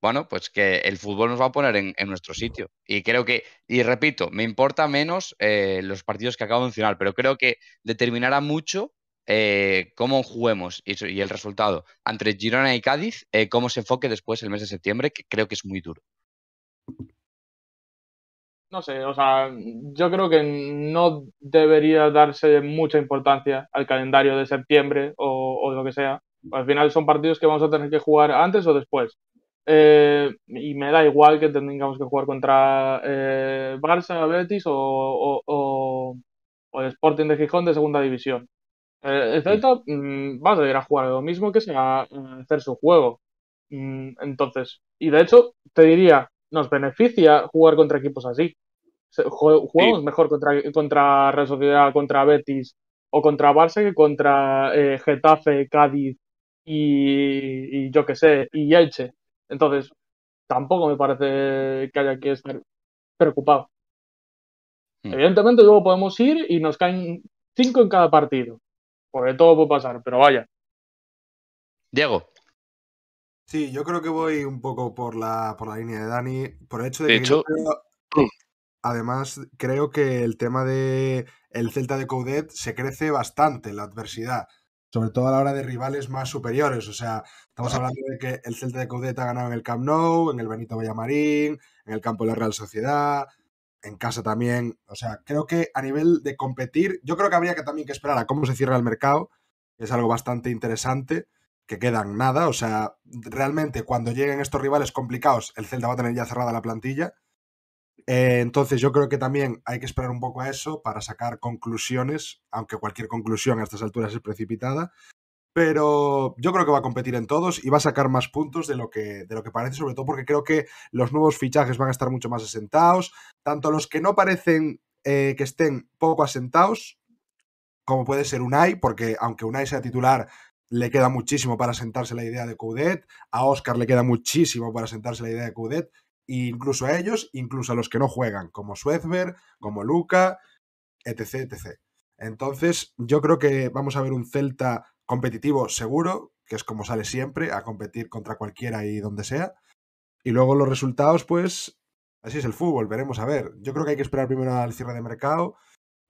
bueno, pues que el fútbol nos va a poner en, nuestro sitio. Y creo que, y repito, me importa menos los partidos que acabo de mencionar, pero creo que determinará mucho eh, cómo juguemos y, el resultado entre Girona y Cádiz, eh, cómo se enfoque después el mes de septiembre, que creo que es muy duro. No sé, o sea, yo creo que no debería darse mucha importancia al calendario de septiembre o, lo que sea. Al final son partidos que vamos a tener que jugar antes o después. Eh, y me da igual que tengamos que jugar contra Barça, Betis o, o, el Sporting de Gijón de segunda división. Eh, el Celta mm, va a seguir a jugar lo mismo que a eh, hacer su juego. Mm, entonces, y de hecho, te diría, nos beneficia jugar contra equipos así. Jugamos mejor contra, contra Sociedad, contra Betis o contra Barça que contra eh, Getafe, Cádiz y, yo qué sé, y Elche. Entonces, tampoco me parece que haya que estar preocupado. Hmm. Evidentemente, luego podemos ir y nos caen cinco en cada partido. Porque todo puede pasar, pero vaya. Diego. Sí, yo creo que voy un poco por la, por la línea de Dani, por el hecho de, que hecho... además creo que el tema de el Celta de Coudet se crece bastante en la adversidad, sobre todo a la hora de rivales más superiores, o sea, estamos hablando de que el Celta de Coudet ha ganado en el Camp Nou, en el Benito Villamarín, en el campo de la Real Sociedad, en casa también. O sea, creo que a nivel de competir, yo creo que habría que también que esperar a cómo se cierra el mercado. Es algo bastante interesante, que quedan nada. O sea, realmente cuando lleguen estos rivales complicados, el Celta va a tener ya cerrada la plantilla. Eh, entonces yo creo que también hay que esperar un poco a eso para sacar conclusiones, aunque cualquier conclusión a estas alturas es precipitada pero yo creo que va a competir en todos y va a sacar más puntos de lo que, de lo que parece, sobre todo porque creo que los nuevos fichajes van a estar mucho más asentados, tanto los que no parecen eh, que estén poco asentados, como puede ser Unai, porque aunque Unai sea titular, le queda muchísimo para sentarse la idea de Coudet, a Oscar le queda muchísimo para sentarse la idea de Coudet, e incluso a ellos, incluso a los que no juegan, como Suezberg, como Luca, etc, etc. Entonces, yo creo que vamos a ver un Celta competitivo seguro, que es como sale siempre, a competir contra cualquiera y donde sea. Y luego los resultados, pues así es el fútbol, veremos a ver. Yo creo que hay que esperar primero al cierre de mercado,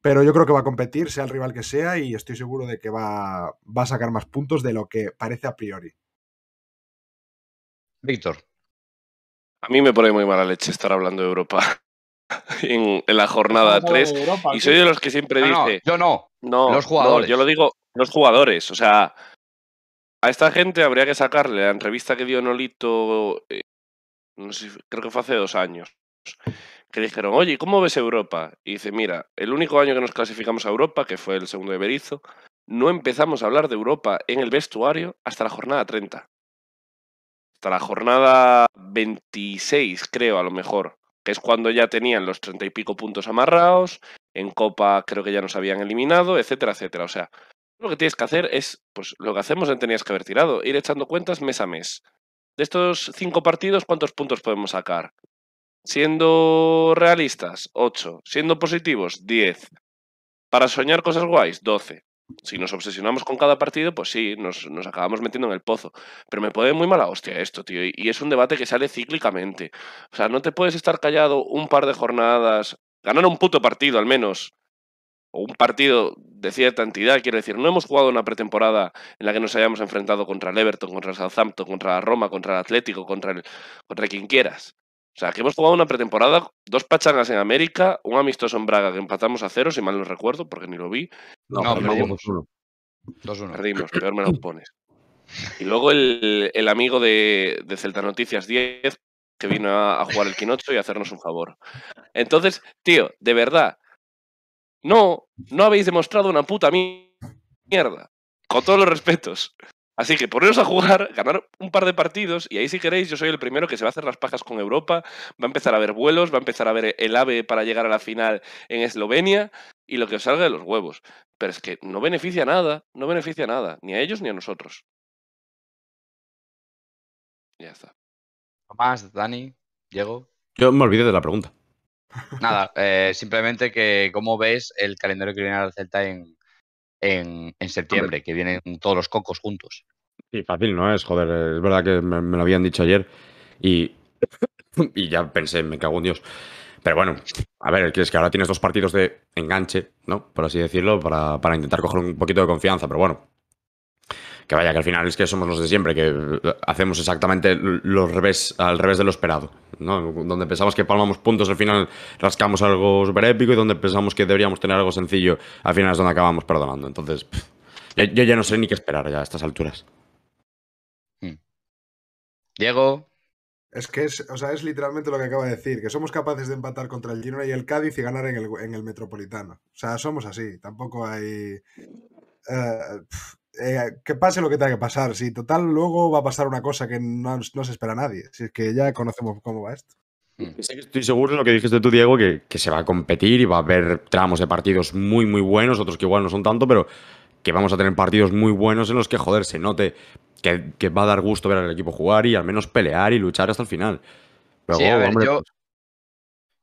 pero yo creo que va a competir, sea el rival que sea, y estoy seguro de que va, va a sacar más puntos de lo que parece a priori. Víctor. A mí me pone muy mala leche estar hablando de Europa en, la jornada 3. y soy de los que siempre dice. No, yo no. No, los jugadores. yo lo digo los jugadores, o sea, a esta gente habría que sacarle la entrevista que dio Nolito, eh, no creo que fue hace dos años, que dijeron, oye, ¿cómo ves Europa? Y dice, mira, el único año que nos clasificamos a Europa, que fue el segundo de Berizo, no empezamos a hablar de Europa en el vestuario hasta la jornada 30. Hasta la jornada 26, creo, a lo mejor, que es cuando ya tenían los treinta y pico puntos amarrados, en Copa creo que ya nos habían eliminado, etcétera, etcétera. O sea, lo que tienes que hacer es, pues lo que hacemos en Tenías que haber tirado, ir echando cuentas mes a mes. De estos cinco partidos, ¿cuántos puntos podemos sacar? Siendo realistas, 8. Siendo positivos, 10. Para soñar cosas guays, 12. Si nos obsesionamos con cada partido, pues sí, nos, acabamos metiendo en el pozo. Pero me puede muy mala hostia esto, tío. y es un debate que sale cíclicamente. O sea, no te puedes estar callado un par de jornadas, ganar un puto partido al menos, o un partido de cierta entidad, quiero decir, no hemos jugado una pretemporada en la que nos hayamos enfrentado contra el Everton, contra el Southampton, contra la Roma, contra el Atlético, contra, el, contra quien quieras. O sea, que hemos jugado una pretemporada, dos pachangas en América, un amistoso en Braga que empatamos a cero, si mal no recuerdo, porque ni lo vi. No, perdimos. Perdimos, peor me lo pones. Y luego el, amigo de, de, Celta Noticias 10, que vino a, jugar el Quinocho y hacernos un favor. Entonces, tío, de verdad, no, no habéis demostrado una puta mierda. Con todos los respetos. Así que poneros a jugar, ganar un par de partidos y ahí si queréis yo soy el primero que se va a hacer las pajas con Europa, va a empezar a ver vuelos, va a empezar a ver el AVE para llegar a la final en Eslovenia y lo que os salga de los huevos. Pero es que no beneficia nada, no beneficia nada, ni a ellos ni a nosotros. Ya está. Más, Dani, Diego. Yo me olvidé de la pregunta. Nada, eh, simplemente que como ves el calendario que viene al Celta en, septiembre, que vienen todos los cocos juntos. Sí, fácil, ¿no? Es joder, es verdad que me, lo habían dicho ayer y, y ya pensé, me cago en Dios. Pero bueno, a ver, es que ahora tienes dos partidos de enganche, ¿no? Por así decirlo, para, para, intentar coger un poquito de confianza. Pero bueno, que vaya, que al final es que somos los de siempre, que hacemos exactamente revés, al revés de lo esperado. Donde pensamos que palmamos puntos, al final rascamos algo súper épico y donde pensamos que deberíamos tener algo sencillo, al final es donde acabamos perdonando. Entonces, yo, ya no sé ni qué esperar ya a estas alturas. Hmm. Diego. Es que es, o sea, es literalmente lo que acaba de decir, que somos capaces de empatar contra el Girona y el Cádiz y ganar en el, Metropolitano. O sea, somos así, tampoco hay... Eh, eh, que pase lo que tenga que pasar. Si total luego va a pasar una cosa que no, se espera a nadie. Si es que ya conocemos cómo va esto. Mm. Estoy seguro de lo que dijiste tú, Diego, que, que, se va a competir y va a haber tramos de partidos muy, muy buenos, otros que igual no son tanto, pero que vamos a tener partidos muy buenos en los que, joder, se note que, va a dar gusto ver al equipo jugar y al menos pelear y luchar hasta el final. Pero, hombre, pues,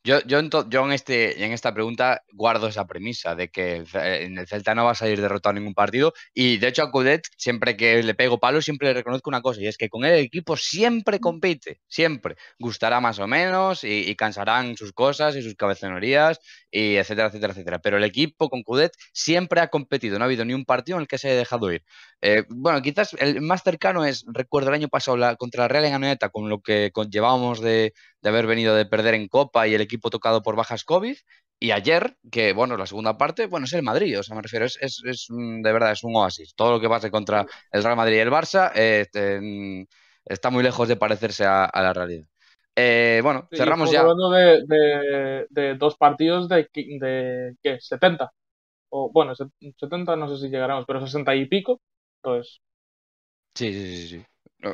yo, yo, en, este, en esta pregunta guardo esa premisa de que en el Celta no va a salir derrotado ningún partido. Y de hecho, a Cudet siempre que le pego palo, siempre le reconozco una cosa, y es que con él el equipo siempre compite, siempre. Gustará más o menos y, cansarán sus cosas y sus cabezonerías, y etcétera, etcétera, etcétera. Pero el equipo con Cudet siempre ha competido, no ha habido ni un partido en el que se haya dejado ir. Eh, bueno, quizás el más cercano es, recuerdo el año pasado contra la Real en con lo que llevábamos de, de haber venido de perder en Copa y el equipo tocado por bajas COVID. Y ayer, que bueno, la segunda parte, bueno, es el Madrid, o sea, me refiero, es, es, de verdad, es un oasis. Todo lo que pasa contra el Real Madrid y el Barça eh, este, está muy lejos de parecerse a, la realidad. Eh, bueno, cerramos ya. hablando de, dos partidos de, de ¿qué? 70. O, bueno, 70 no sé si llegaremos, pero 60 y pico. Entonces. Pues. Sí, sí, sí. sí.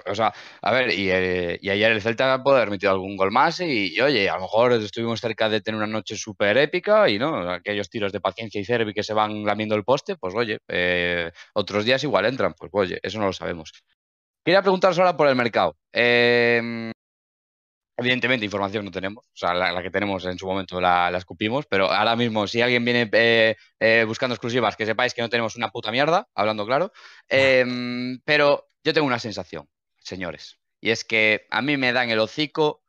O sea, a ver, y, eh, ayer el Celta puede haber metido algún gol más y, oye, a lo mejor estuvimos cerca de tener una noche súper épica y no, aquellos tiros de paciencia y Cervi que se van lamiendo el poste, pues oye, eh, otros días igual entran, pues oye, eso no lo sabemos. Quería preguntaros ahora por el mercado. Em, evidentemente información no tenemos, o sea, la, que tenemos en su momento la, escupimos, pero ahora mismo si alguien viene eh, buscando exclusivas, que sepáis que no tenemos una puta mierda, hablando claro, em, pero yo tengo una sensación señores. Y es que a mí me dan el hocico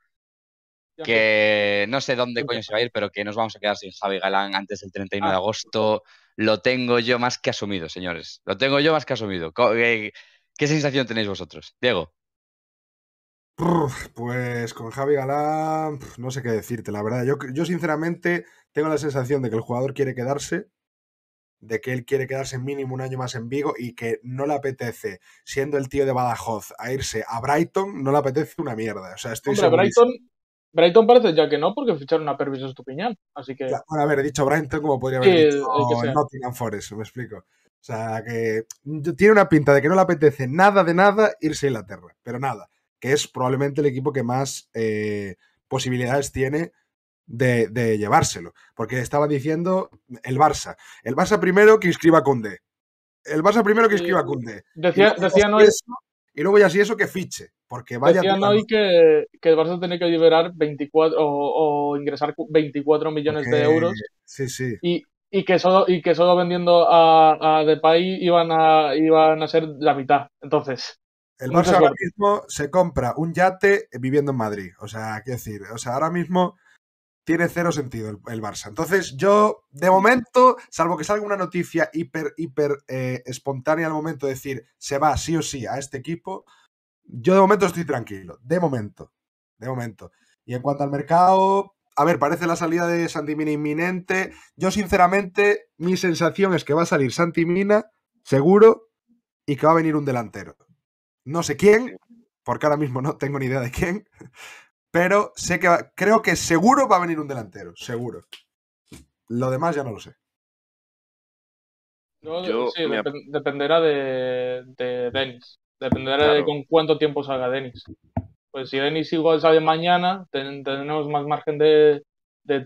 que no sé dónde coño se va a ir, pero que nos vamos a quedar sin Javi Galán antes del 31 de ah. agosto. Lo tengo yo más que asumido, señores. Lo tengo yo más que asumido. Eh, ¿Qué, sensación tenéis vosotros? Diego. Pues con Javi Galán, no sé qué decirte, la verdad. Yo, yo, sinceramente tengo la sensación de que el jugador quiere quedarse de que él quiere quedarse mínimo un año más en Vigo y que no le apetece, siendo el tío de Badajoz, a irse a Brighton, no le apetece una mierda. O sea, estoy Brighton, Brighton parece ya que no, porque ficharon a Pervis Estupiñán, así que... bueno, a ver, he dicho Brighton como podría haber dicho no Nottingham Forest, me explico. O sea, que tiene una pinta de que no le apetece nada de nada irse a Inglaterra, pero nada, que es probablemente el equipo que más eh, posibilidades tiene de, llevárselo, porque estaba diciendo el Barça. El Barça primero que inscriba a El Barça primero que inscriba a Decía, no eso, y luego ya si eso que fiche, porque vaya... que, el Barça tenía que liberar 24 o, ingresar 24 millones de euros. Sí, sí. Y, que solo y que solo vendiendo a, a Depay iban a iban a ser la mitad. Entonces, el Barça ahora mismo se compra un yate viviendo en Madrid, o sea, quiero decir, o sea, ahora mismo tiene cero sentido el, Barça. Entonces, yo, de momento, salvo que salga una noticia hiper, hiper eh, espontánea al momento de decir se va sí o sí a este equipo, yo de momento estoy tranquilo. De momento. De momento. Y en cuanto al mercado, a ver, parece la salida de Mina inminente. Yo, sinceramente, mi sensación es que va a salir Santimina, seguro, y que va a venir un delantero. No sé quién, porque ahora mismo no tengo ni idea de quién, pero sé que creo que seguro va a venir un delantero, seguro. Lo demás ya no lo sé. dependerá de, de Denis. Dependerá de con cuánto tiempo salga Denis. Pues si Denis igual sale mañana, tenemos más margen de,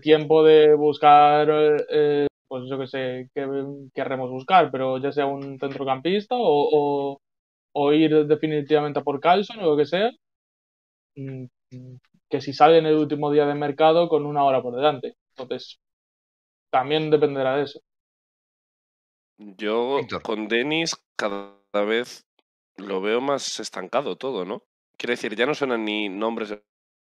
tiempo de buscar, eh, pues yo qué sé, qué querremos buscar, pero ya sea un centrocampista o, o, o ir definitivamente por Carlson o lo que sea. Mm, mm, que si sale en el último día de mercado con una hora por delante. Entonces, también dependerá de eso. Yo con Denis cada vez lo veo más estancado todo, ¿no? Quiere decir, ya no suenan ni nombres de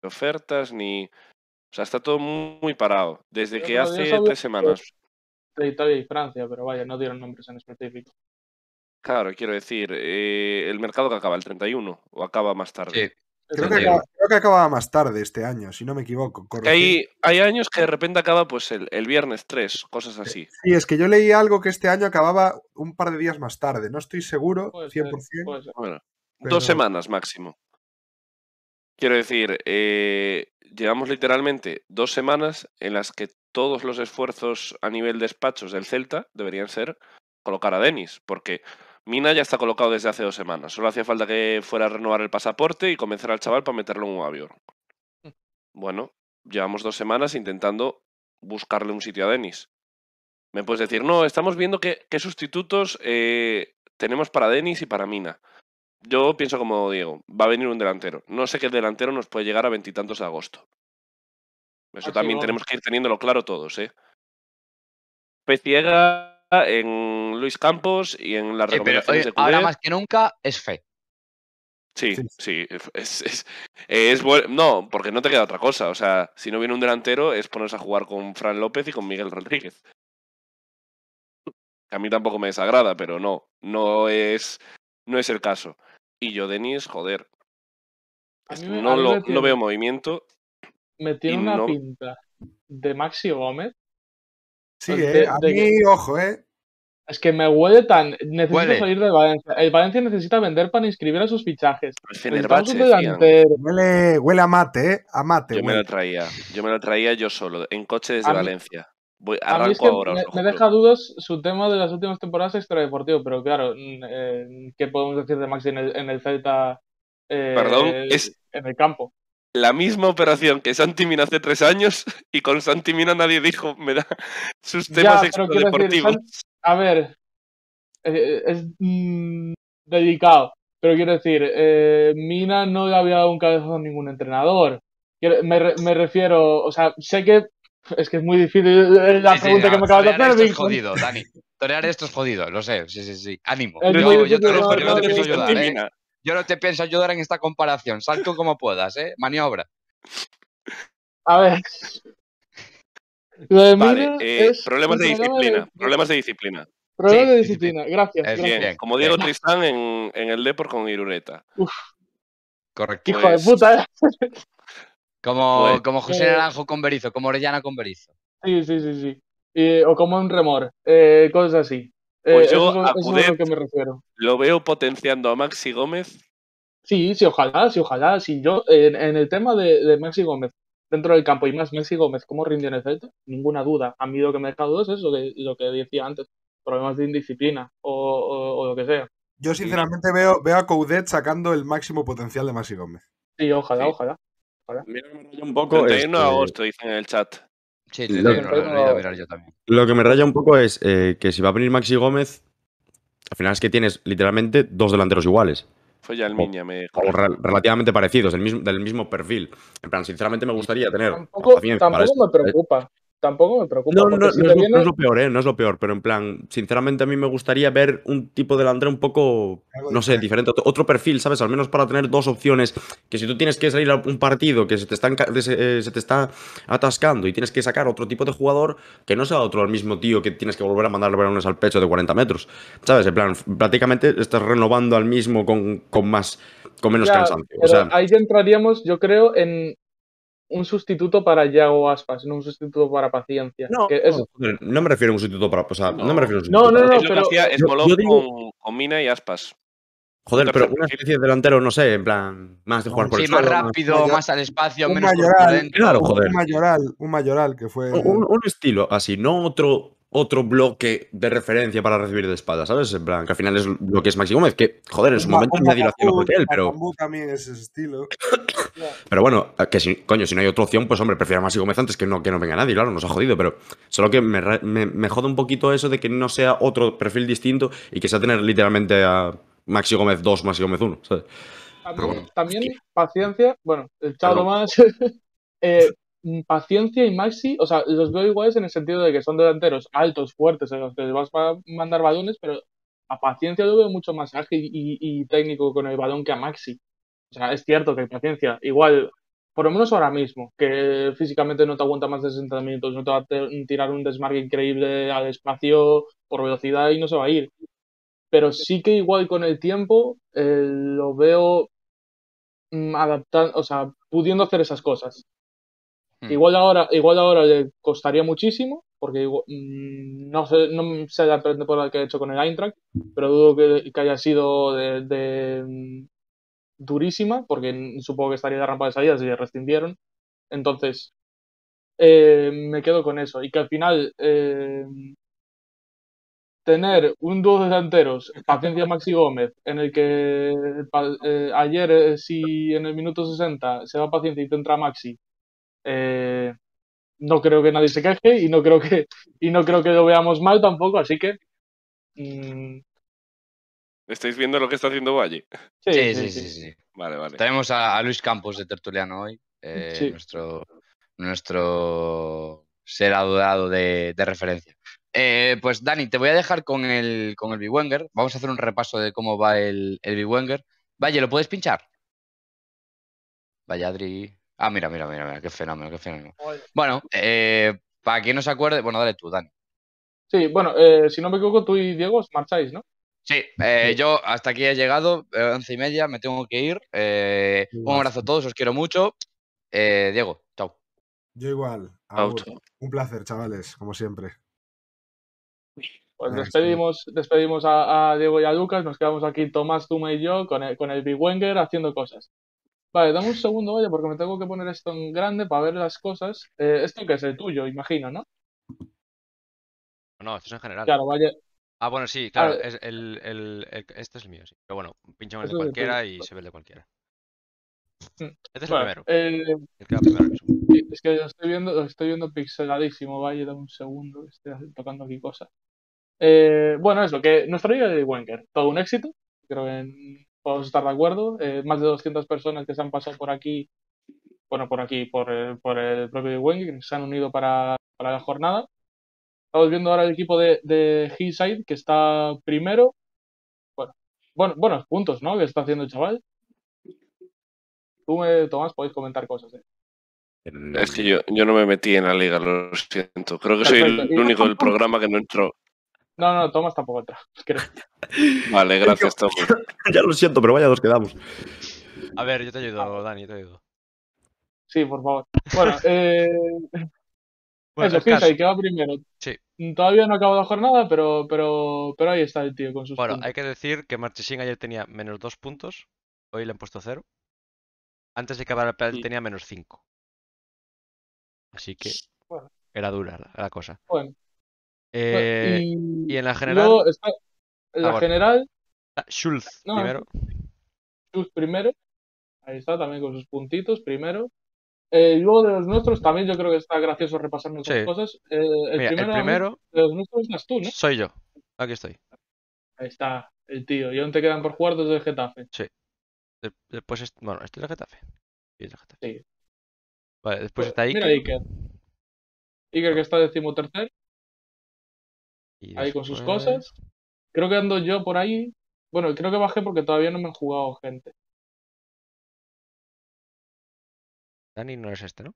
ofertas, ni... O sea, está todo muy parado, desde que hace tres semanas. De Italia y Francia, pero vaya, no dieron nombres en específico. Claro, quiero decir, eh, el mercado que acaba el 31 o acaba más tarde. Creo que, acababa más tarde este año, si no me equivoco. Hay, años que de repente acaba pues el, viernes 3, cosas así. Eh, sí, es que yo leí algo que este año acababa un par de días más tarde, no estoy seguro, 100%. Dos semanas máximo. Quiero decir, eh, llevamos literalmente dos semanas en las que todos los esfuerzos a nivel despachos del Celta deberían ser colocar a Denis, porque Mina ya está colocado desde hace dos semanas. Solo hacía falta que fuera a renovar el pasaporte y convencer al chaval para meterlo en un avión. Mm. Bueno, llevamos dos semanas intentando buscarle un sitio a Denis. Me puedes decir, no, estamos viendo qué, sustitutos eh, tenemos para Denis y para Mina. Yo pienso como Diego, va a venir un delantero. No sé qué delantero nos puede llegar a veintitantos de agosto. Eso ah, también tenemos que ir teniéndolo claro todos, ¿eh? Peciega en Luis Campos y en las eh, recomendaciones de Ahora más que nunca es fe. Sí, sí, Es, es, bueno. No, porque no te queda otra cosa. O sea, si no viene un delantero, es ponerse a jugar con Fran López y con Miguel Rodríguez. A mí tampoco me desagrada, pero no. No es, no es el caso. Y yo, Denis, joder. no, lo, no veo movimiento. Me tiene una pinta de Maxi Gómez Sí, eh, a mí, ojo, ¿eh? Es que me huele tan. Necesito salir de Valencia. El Valencia necesita vender para inscribir a sus fichajes. Fenerbahce, huele, huele a mate, ¿eh? A mate. Yo me lo traía. Yo me lo traía yo solo, en coche desde Valencia. me, deja dudas su tema de las últimas temporadas extradeportivo, pero claro, mm, eh, ¿qué podemos decir de Maxi en el, en el Celta? Eh, Perdón, en el campo la misma operación que Santi Mina hace tres años y con Santi Mina nadie dijo, me da sus temas deportivos. a ver, eh, eh, es mmm, dedicado, pero quiero decir, eh, Mina no le había dado un cabezazo a ningún entrenador. Me, refiero, o sea, sé que es que es muy difícil eh, la pregunta que me acabas de hacer. Esto jodido, Dani. Torear esto es jodido, lo sé, sí, sí, sí. Ánimo. yo, te lo no, no, te pienso ayudar, yo no te pienso ayudar en esta comparación. Salto como puedas, ¿eh? Maniobra. A ver. Eh, problemas, de disciplina, problemas de disciplina. Problemas de disciplina. Gracias. Como Diego Tristán en, el Depor con Irureta. Correcto. Hijo de pues puta. Como, pues, como José eh. Naranjo con Berizo, como Orellana con Berizo. Sí, sí, sí, sí. o como un remor, eh, cosas así. Pues yo a lo, veo potenciando a Maxi Gómez. Sí, sí, ojalá, sí, ojalá. Si yo, en, el tema de, Maxi Gómez, dentro del campo y más Maxi Gómez, ¿cómo rinde en el Celta? Ninguna duda. A mí lo que me deja duda es eso, de, lo que decía antes, problemas de indisciplina o, lo que sea. Yo sinceramente veo, veo a Coudet sacando el máximo potencial de Maxi Gómez. Sí, ojalá, ojalá. Mira, un poco. 31 de este agosto, dicen en el chat. Sí, lo, que, me raya un poco es eh, que si va a venir Maxi Gómez, al final es que tienes literalmente dos delanteros iguales. Fue ya me... O relativamente parecidos, del mismo, del mismo perfil. En plan, sinceramente me gustaría tener. tampoco me preocupa tampoco me preocupa. No, no, es, lo peor, ¿eh? No es lo peor, pero en plan, sinceramente a mí me gustaría ver un tipo de Landré un poco, no sé, diferente, otro perfil, ¿sabes? Al menos para tener dos opciones, que si tú tienes que salir a un partido que se te, eh, se, te está atascando y tienes que sacar otro tipo de jugador, que no sea otro al mismo tío que tienes que volver a mandarle balones al pecho de 40 metros, ¿sabes? En plan, prácticamente estás renovando al mismo con, más, con menos cansancio. ahí entraríamos, yo creo, en un sustituto para Yago Aspas, no un sustituto para paciencia. No, no, me refiero a un sustituto para. O no, me refiero a un sustituto. No, no, no. Es pero... con, Mina y Aspas. Joder, pero una especie de delantero, no sé, en plan, más de jugar por sí, el más rápido, más, al espacio, un menos mayoral, claro, Un mayoral, un mayoral que fue. un estilo así, no otro otro bloque de referencia para recibir de espada, ¿sabes? En plan, que al final es lo que es Maxi Gómez, que, joder, en su momento nadie lo hacía él, pero... pero bueno, que si, coño, si no hay otra opción, pues hombre, prefiero a Maxi Gómez antes que no, que no venga nadie, claro, nos ha jodido, pero solo que me, me, jode un poquito eso de que no sea otro perfil distinto y que sea tener literalmente a Maxi Gómez 2, Maxi Gómez 1, ¿sabes? También, paciencia, bueno, el chao más... eh, Mm, paciencia y Maxi, o sea, los veo iguales en el sentido de que son delanteros altos, fuertes, en los que vas a mandar balones, pero a Paciencia lo veo mucho más ágil y, técnico con el balón que a Maxi. O sea, es cierto que Paciencia, igual, por lo menos ahora mismo, que físicamente no te aguanta más de 60 minutos, no te va a tirar un desmarque increíble al espacio por velocidad y no se va a ir. Pero sí que igual con el tiempo eh, lo veo mm, adaptando, o sea, pudiendo hacer esas cosas. Mm. Igual, ahora, igual ahora le costaría muchísimo, porque mm, no, sé, no sé la temporada que ha hecho con el Eintracht, pero dudo que, haya sido de, mm, durísima, porque supongo que estaría la rampa de salida si le rescindieron. Entonces, eh, me quedo con eso. Y que al final, eh, tener un dúo de delanteros, Paciencia Maxi Gómez, en el que eh, ayer, si en el minuto 60 se va Paciencia y te entra Maxi, eh, no creo que nadie se queje y no creo que, y no creo que lo veamos mal tampoco, así que... Mm. ¿Estáis viendo lo que está haciendo Valle? Sí, sí, sí. sí, Tenemos a, Luis Campos de Tertuliano hoy, eh, nuestro, nuestro ser adorado de, referencia. Eh, pues Dani, te voy a dejar con el, con el Vamos a hacer un repaso de cómo va el, el wenger Valle, ¿lo puedes pinchar? Vaya, Adri. Ah, mira, mira, mira, qué fenómeno, qué fenómeno. Bueno, eh, para quien no se acuerde, bueno, dale tú, Dani. Sí, bueno, eh, si no me equivoco, tú y Diego marcháis, ¿no? Eh, sí, yo hasta aquí he llegado, once y media, me tengo que ir. un abrazo a todos, os quiero mucho. Diego, chao. Yo igual. Chao, Un placer, chavales, como siempre. Pues despedimos, despedimos a, Diego y a Lucas, nos quedamos aquí Tomás, Tuma y yo con el, con el Big Wenger haciendo cosas. Vale, dame un segundo, vaya, porque me tengo que poner esto en grande para ver las cosas. Eh, esto que es el tuyo, imagino, ¿no? No, esto es en general. Claro, vaya. Ah, bueno, sí, claro, es el, el, este es el mío, sí. Pero bueno, pincha el de este cualquiera y se ve el de cualquiera. Mm, este es el eh, primero. el primero. es que lo estoy viendo, lo estoy viendo pixeladísimo, vaya, dame un segundo, estoy tocando aquí cosas. Eh, bueno, es lo que nuestra vida de Wenker, todo un éxito. Creo que Podemos estar de acuerdo. Eh, más de 200 personas que se han pasado por aquí, bueno, por aquí, por, eh, el, propio Wengi, que se han unido para, la jornada. Estamos viendo ahora el equipo de, de que está primero. Bueno, bueno, buenos puntos, ¿no? Que está haciendo el chaval. Tú, eh, Tomás, podéis comentar cosas. Es que yo, yo no me metí en la liga, lo siento. Creo que soy el único del programa que no entró. No, no, Tomás tampoco entra. Vale, gracias, Tomás. ya lo siento, pero vaya, nos quedamos. A ver, yo te ayudo, Dani, te ayudo. Sí, por favor. Bueno, eh... que va primero. Sí. Todavía no ha acabado la jornada, pero, pero, pero ahí está el tío con sus Bueno, hay que decir que Marchesín ayer tenía menos dos puntos, hoy le han puesto cero. Antes de acabar el penal tenía menos cinco. Así que era dura la cosa. Bueno. Eh, y, en la general. en ah, la general. Ah, primero. Schulz primero. Ahí está, también con sus puntitos primero. Eh, y luego de los nuestros, también yo creo que está gracioso repasar muchas cosas. Eh, el, primero, de los nuestros estás tú, Soy yo. Aquí estoy. Ahí está el tío. Y aún te quedan por jugar desde el Getafe. Sí. Después, bueno, este es Getafe. Sí, Vale, después pues, está Iker. Iker. Iker que está decimotercer ahí con sus cosas. Creo que ando yo por ahí. Bueno, creo que bajé porque todavía no me han jugado gente. Dani no es este, ¿no?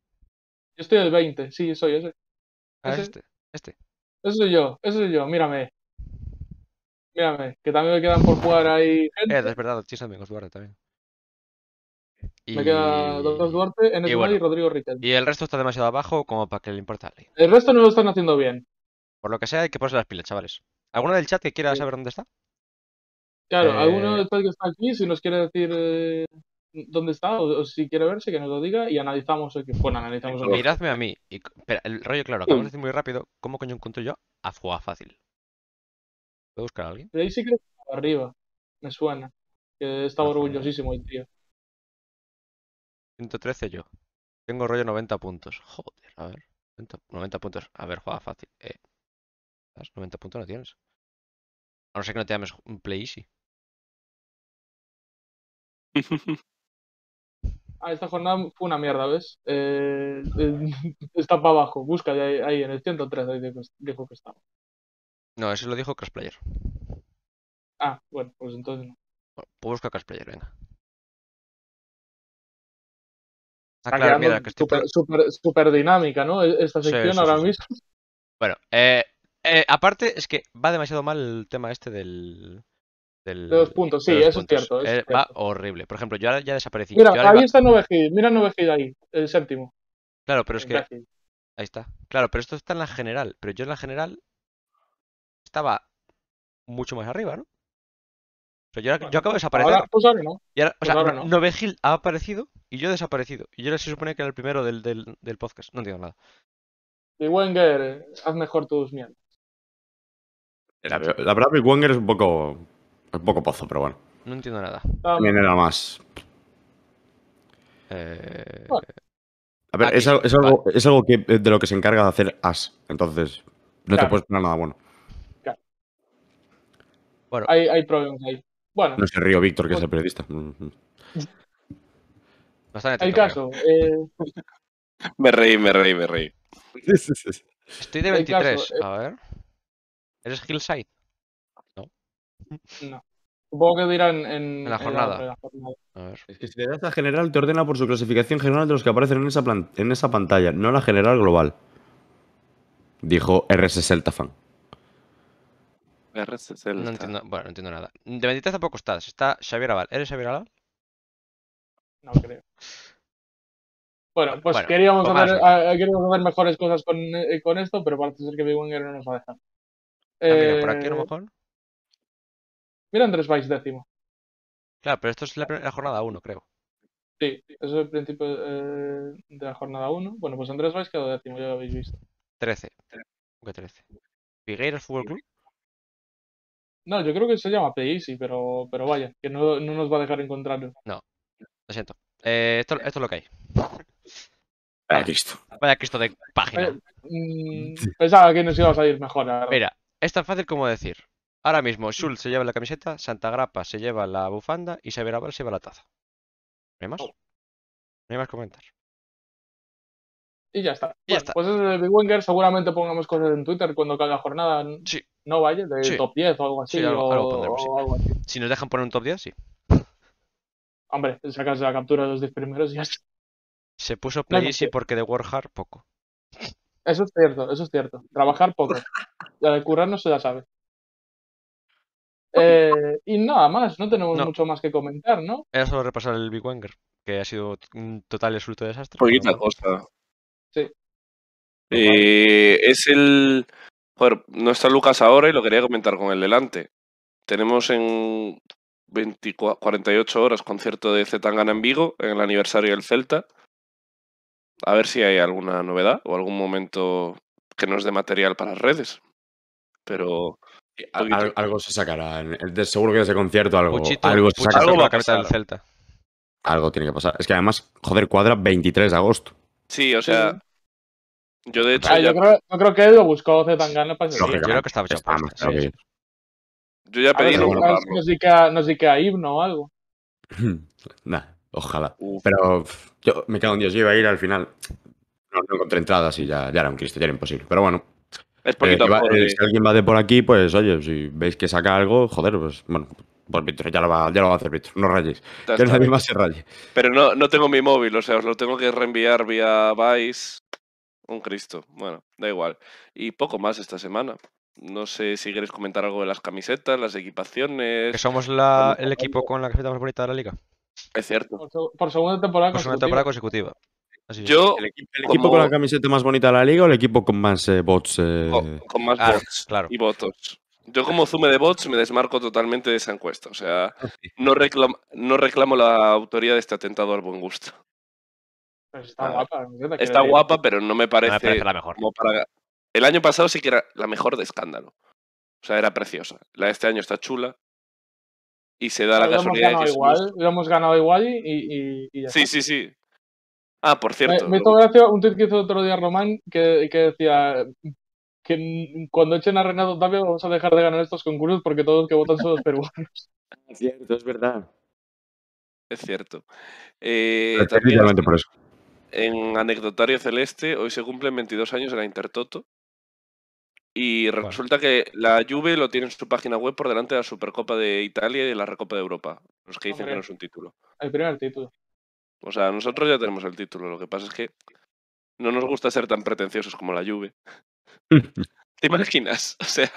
Yo estoy el 20, sí, soy ese. Ah, ese. este, este. soy yo, ese soy yo, mírame. Mírame, que también me quedan por jugar ahí gente. Eh, es verdad, chis amigos Duarte también. Me queda Doctor Duarte, en y, y Rodrigo Riquelme Y el resto está demasiado abajo como para que le importe El resto no lo están haciendo bien. Por lo que sea, hay que ponerse las pilas, chavales. ¿Alguno del chat que quiera saber dónde está? Claro, eh, alguno del chat que está aquí, si nos quiere decir eh, dónde está o, si quiere verse, que nos lo diga y analizamos el que. Bueno, analizamos el Miradme a mí. Y, pero, el rollo, claro, acabamos de decir muy rápido, ¿cómo coño encuentro yo a jugar Fácil? ¿Puedo buscar a alguien? ahí sí arriba. Me suena. Que estaba orgullosísimo el tío. 113 yo. Tengo rollo 90 puntos. Joder, a ver. 90, puntos. A ver, juega fácil. Eh, 90 puntos no tienes. A no ser que no te llames un play easy. Ah, esta jornada fue una mierda, ¿ves? Eh, eh está para abajo, busca ahí, ahí en el 103, ahí dijo, que estaba. No, eso lo dijo Player Ah, bueno, pues entonces no. pues busca Player venga. Está, claro, que super, estoy... super, dinámica, ¿no? E-, esta sección ahora mismo. Bueno, eh, eh, aparte, es que va demasiado mal el tema este del. del de puntos, sí, eso es cierto. Eh, va horrible. Por ejemplo, yo ahora ya desaparecí. Mira, ahí está Novegil. mira Novegil ahí, el séptimo. Claro, pero es que. Ahí está. Claro, pero esto está en la general. Pero yo en la general estaba mucho más arriba, ¿no? yo, acabo de desaparecer. Pues ahora, no. Y o pues sea, Novegil ha aparecido y yo he desaparecido. Y yo se supone que era el primero del, del, podcast. No entiendo nada. Y Wenger, haz mejor tus mierdas. La, verdad, Big Wenger es un poco. Un poco pozo, pero bueno. No entiendo nada. También era más. Eh, a ver, ah, es, algo, ah. es algo que, de lo que se encarga de hacer As. Entonces, no te puedes poner nada bueno. Claro. bueno. Hay, hay problemas ahí. Bueno. No se río Víctor, que es el periodista. Bastante el caso. Eh... me reí, me reí, me reí. Estoy de 23, eh, a ver. ¿Eres Hillside? No. No. Supongo que dirán en, la jornada. Es que si le das a general, te ordena por su clasificación general de los que aparecen en esa, en esa pantalla, no la general global. Dijo R.S. el Bueno, no entiendo nada. De a tampoco estás. Está Xavier Abal. ¿Eres Xavier Aval? No creo. Bueno, pues ah, queríamos, hacer, mejores cosas con, eh, con esto, pero parece ser que Big Winger no nos va a dejar. Ah, por aquí a lo eh, mejor. Mira Andrés vais décimo. Claro, pero esto es la, jornada 1, creo. Sí, eso es el principio eh, de la jornada 1. Bueno, pues Andrés Valls quedó décimo, ya lo habéis visto. 13. ¿Qué 13? ¿Figueiras Fútbol Club? No, yo creo que se llama Play pero, pero vaya, que no, no nos va a dejar encontrarlo. No, lo siento. Eh, esto, esto, es lo que hay. Vaya ah, Cristo. Vaya Cristo de página. Mm, pensaba que nos iba a salir mejor. Ahora. Mira, es tan fácil como decir. Ahora mismo Schultz se lleva la camiseta, Santa Grapa se lleva la bufanda y Saberabal se lleva la taza. ¿No hay más? Oh. No hay más comentar. Y ya está. ya está. Pues es el Big Wenger. Seguramente pongamos cosas en Twitter cuando caiga jornada sí. no vaya, de top 10 o algo así. Sí, o Si nos dejan poner un top 10, sí. Hombre, sacas la captura de los 10 primeros y ya está. Se puso Play porque de Warhard poco. Eso es cierto, eso es cierto. Trabajar poco. La de curar no se la sabe. Eh, y nada más, no tenemos mucho más que comentar, ¿no? Era solo repasar el Big Wenger, que ha sido un total y absoluto desastre. Poquita cosa. Sí. Eh, es el. Joder, no está Lucas ahora y lo quería comentar con el delante. Tenemos en 48 horas concierto de Zetangana en Vigo, en el aniversario del Celta a ver si hay alguna novedad o algún momento que nos dé material para las redes. Pero. Eh, algo se sacará. Seguro que ese concierto algo. algo se sacará. Algo la a Del Celta. Algo tiene que pasar. Es que además, joder, cuadra 23 de agosto. Sí, o sea. Yo de ah, hecho. yo, creo, que lo buscó Zetangana para sí, Yo creo que estaba hecho Yo ya pedí. no, sé no, sé qué himno o algo. nah. Ojalá. Pero yo me cago en Dios, yo iba a ir al final. No, encontré entradas y ya, ya, era un Cristo, ya era imposible. Pero bueno. Es poquito eh, eh, si alguien va de por aquí, pues oye, si veis que saca algo, joder, pues bueno, pues Víctor, ya lo va, a hacer Víctor, no rayéis. Que nadie más se raye. Pero no, no tengo mi móvil, o sea, os lo tengo que reenviar vía Vice. Un Cristo, bueno, da igual. Y poco más esta semana. No sé si queréis comentar algo de las camisetas, las equipaciones. Que somos la, el equipo con la camiseta más bonita de la liga. Es cierto. Por, segunda temporada consecutiva. Segunda temporada consecutiva. Yo, el equipo, con la camiseta más bonita de la liga o el equipo con más eh, bots? Eh? Con, más ah, bots y votos. Yo como zume de bots me desmarco totalmente de esa encuesta. O sea, ah, no, reclamo, no reclamo la autoría de este atentado al buen gusto. Pues está guapa. está guapa, pero no me parece, la mejor. El año pasado sí que era la mejor de escándalo. O sea, era preciosa. La de este año está chula y se da la casualidad que igual, somos... hemos ganado igual y, Sí, sí, sí. Ah, por cierto. Me, me hizo gracia un tweet que hizo otro día Román que, que decía que cuando echen a Renato también vamos a dejar de ganar estos concursos porque todos los que votan son los peruanos. Es cierto, es verdad. Es cierto. Eh, por eso. En Anecdotario Celeste, hoy se cumplen 22 años de la Intertoto, y resulta que la Juve lo tiene en su página web por delante de la Supercopa de Italia y de la Recopa de Europa. Los que dicen que no es un título. El primer título. O sea, nosotros ya tenemos el título. Lo que pasa es que no nos gusta ser tan pretenciosos como la Juve. ¿Te imaginas? O sea.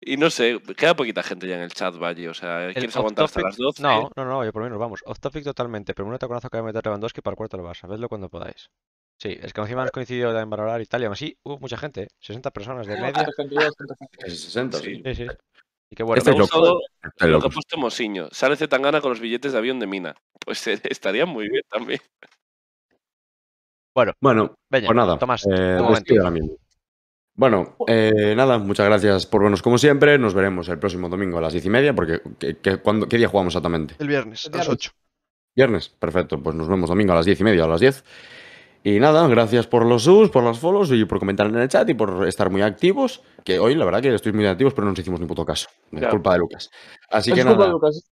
Y no sé, queda poquita gente ya en el chat, Valle. O sea, ¿quieres aguantar hasta las 12? No, no, no, yo por mí nos vamos. Off topic totalmente, pero te conozco que va a meter Lewandowski para el cuarto vas Barça. cuando podáis. Sí, es que encima nos coincidido en valorar Italia, Italia. Así hubo mucha gente, 60 ¿eh? personas de media. 60, sí. sí, sí. Y qué bueno. Este este lo, que ha puesto Mosiño. Sale Zetangana con los billetes de avión de mina. Pues estaría muy bien también. Bueno, bueno pues nada. Tomás, eh, Bueno, eh, nada, muchas gracias por vernos como siempre. Nos veremos el próximo domingo a las diez y media, porque ¿qué, día jugamos exactamente? El viernes, a las ocho. Viernes, perfecto. Pues nos vemos domingo a las diez y media, a las diez. Y nada, gracias por los subs, por las follows y por comentar en el chat y por estar muy activos. Que hoy, la verdad, que estoy muy activos, pero no nos hicimos ni puto caso. Es culpa de Lucas. Así que culpa Lucas.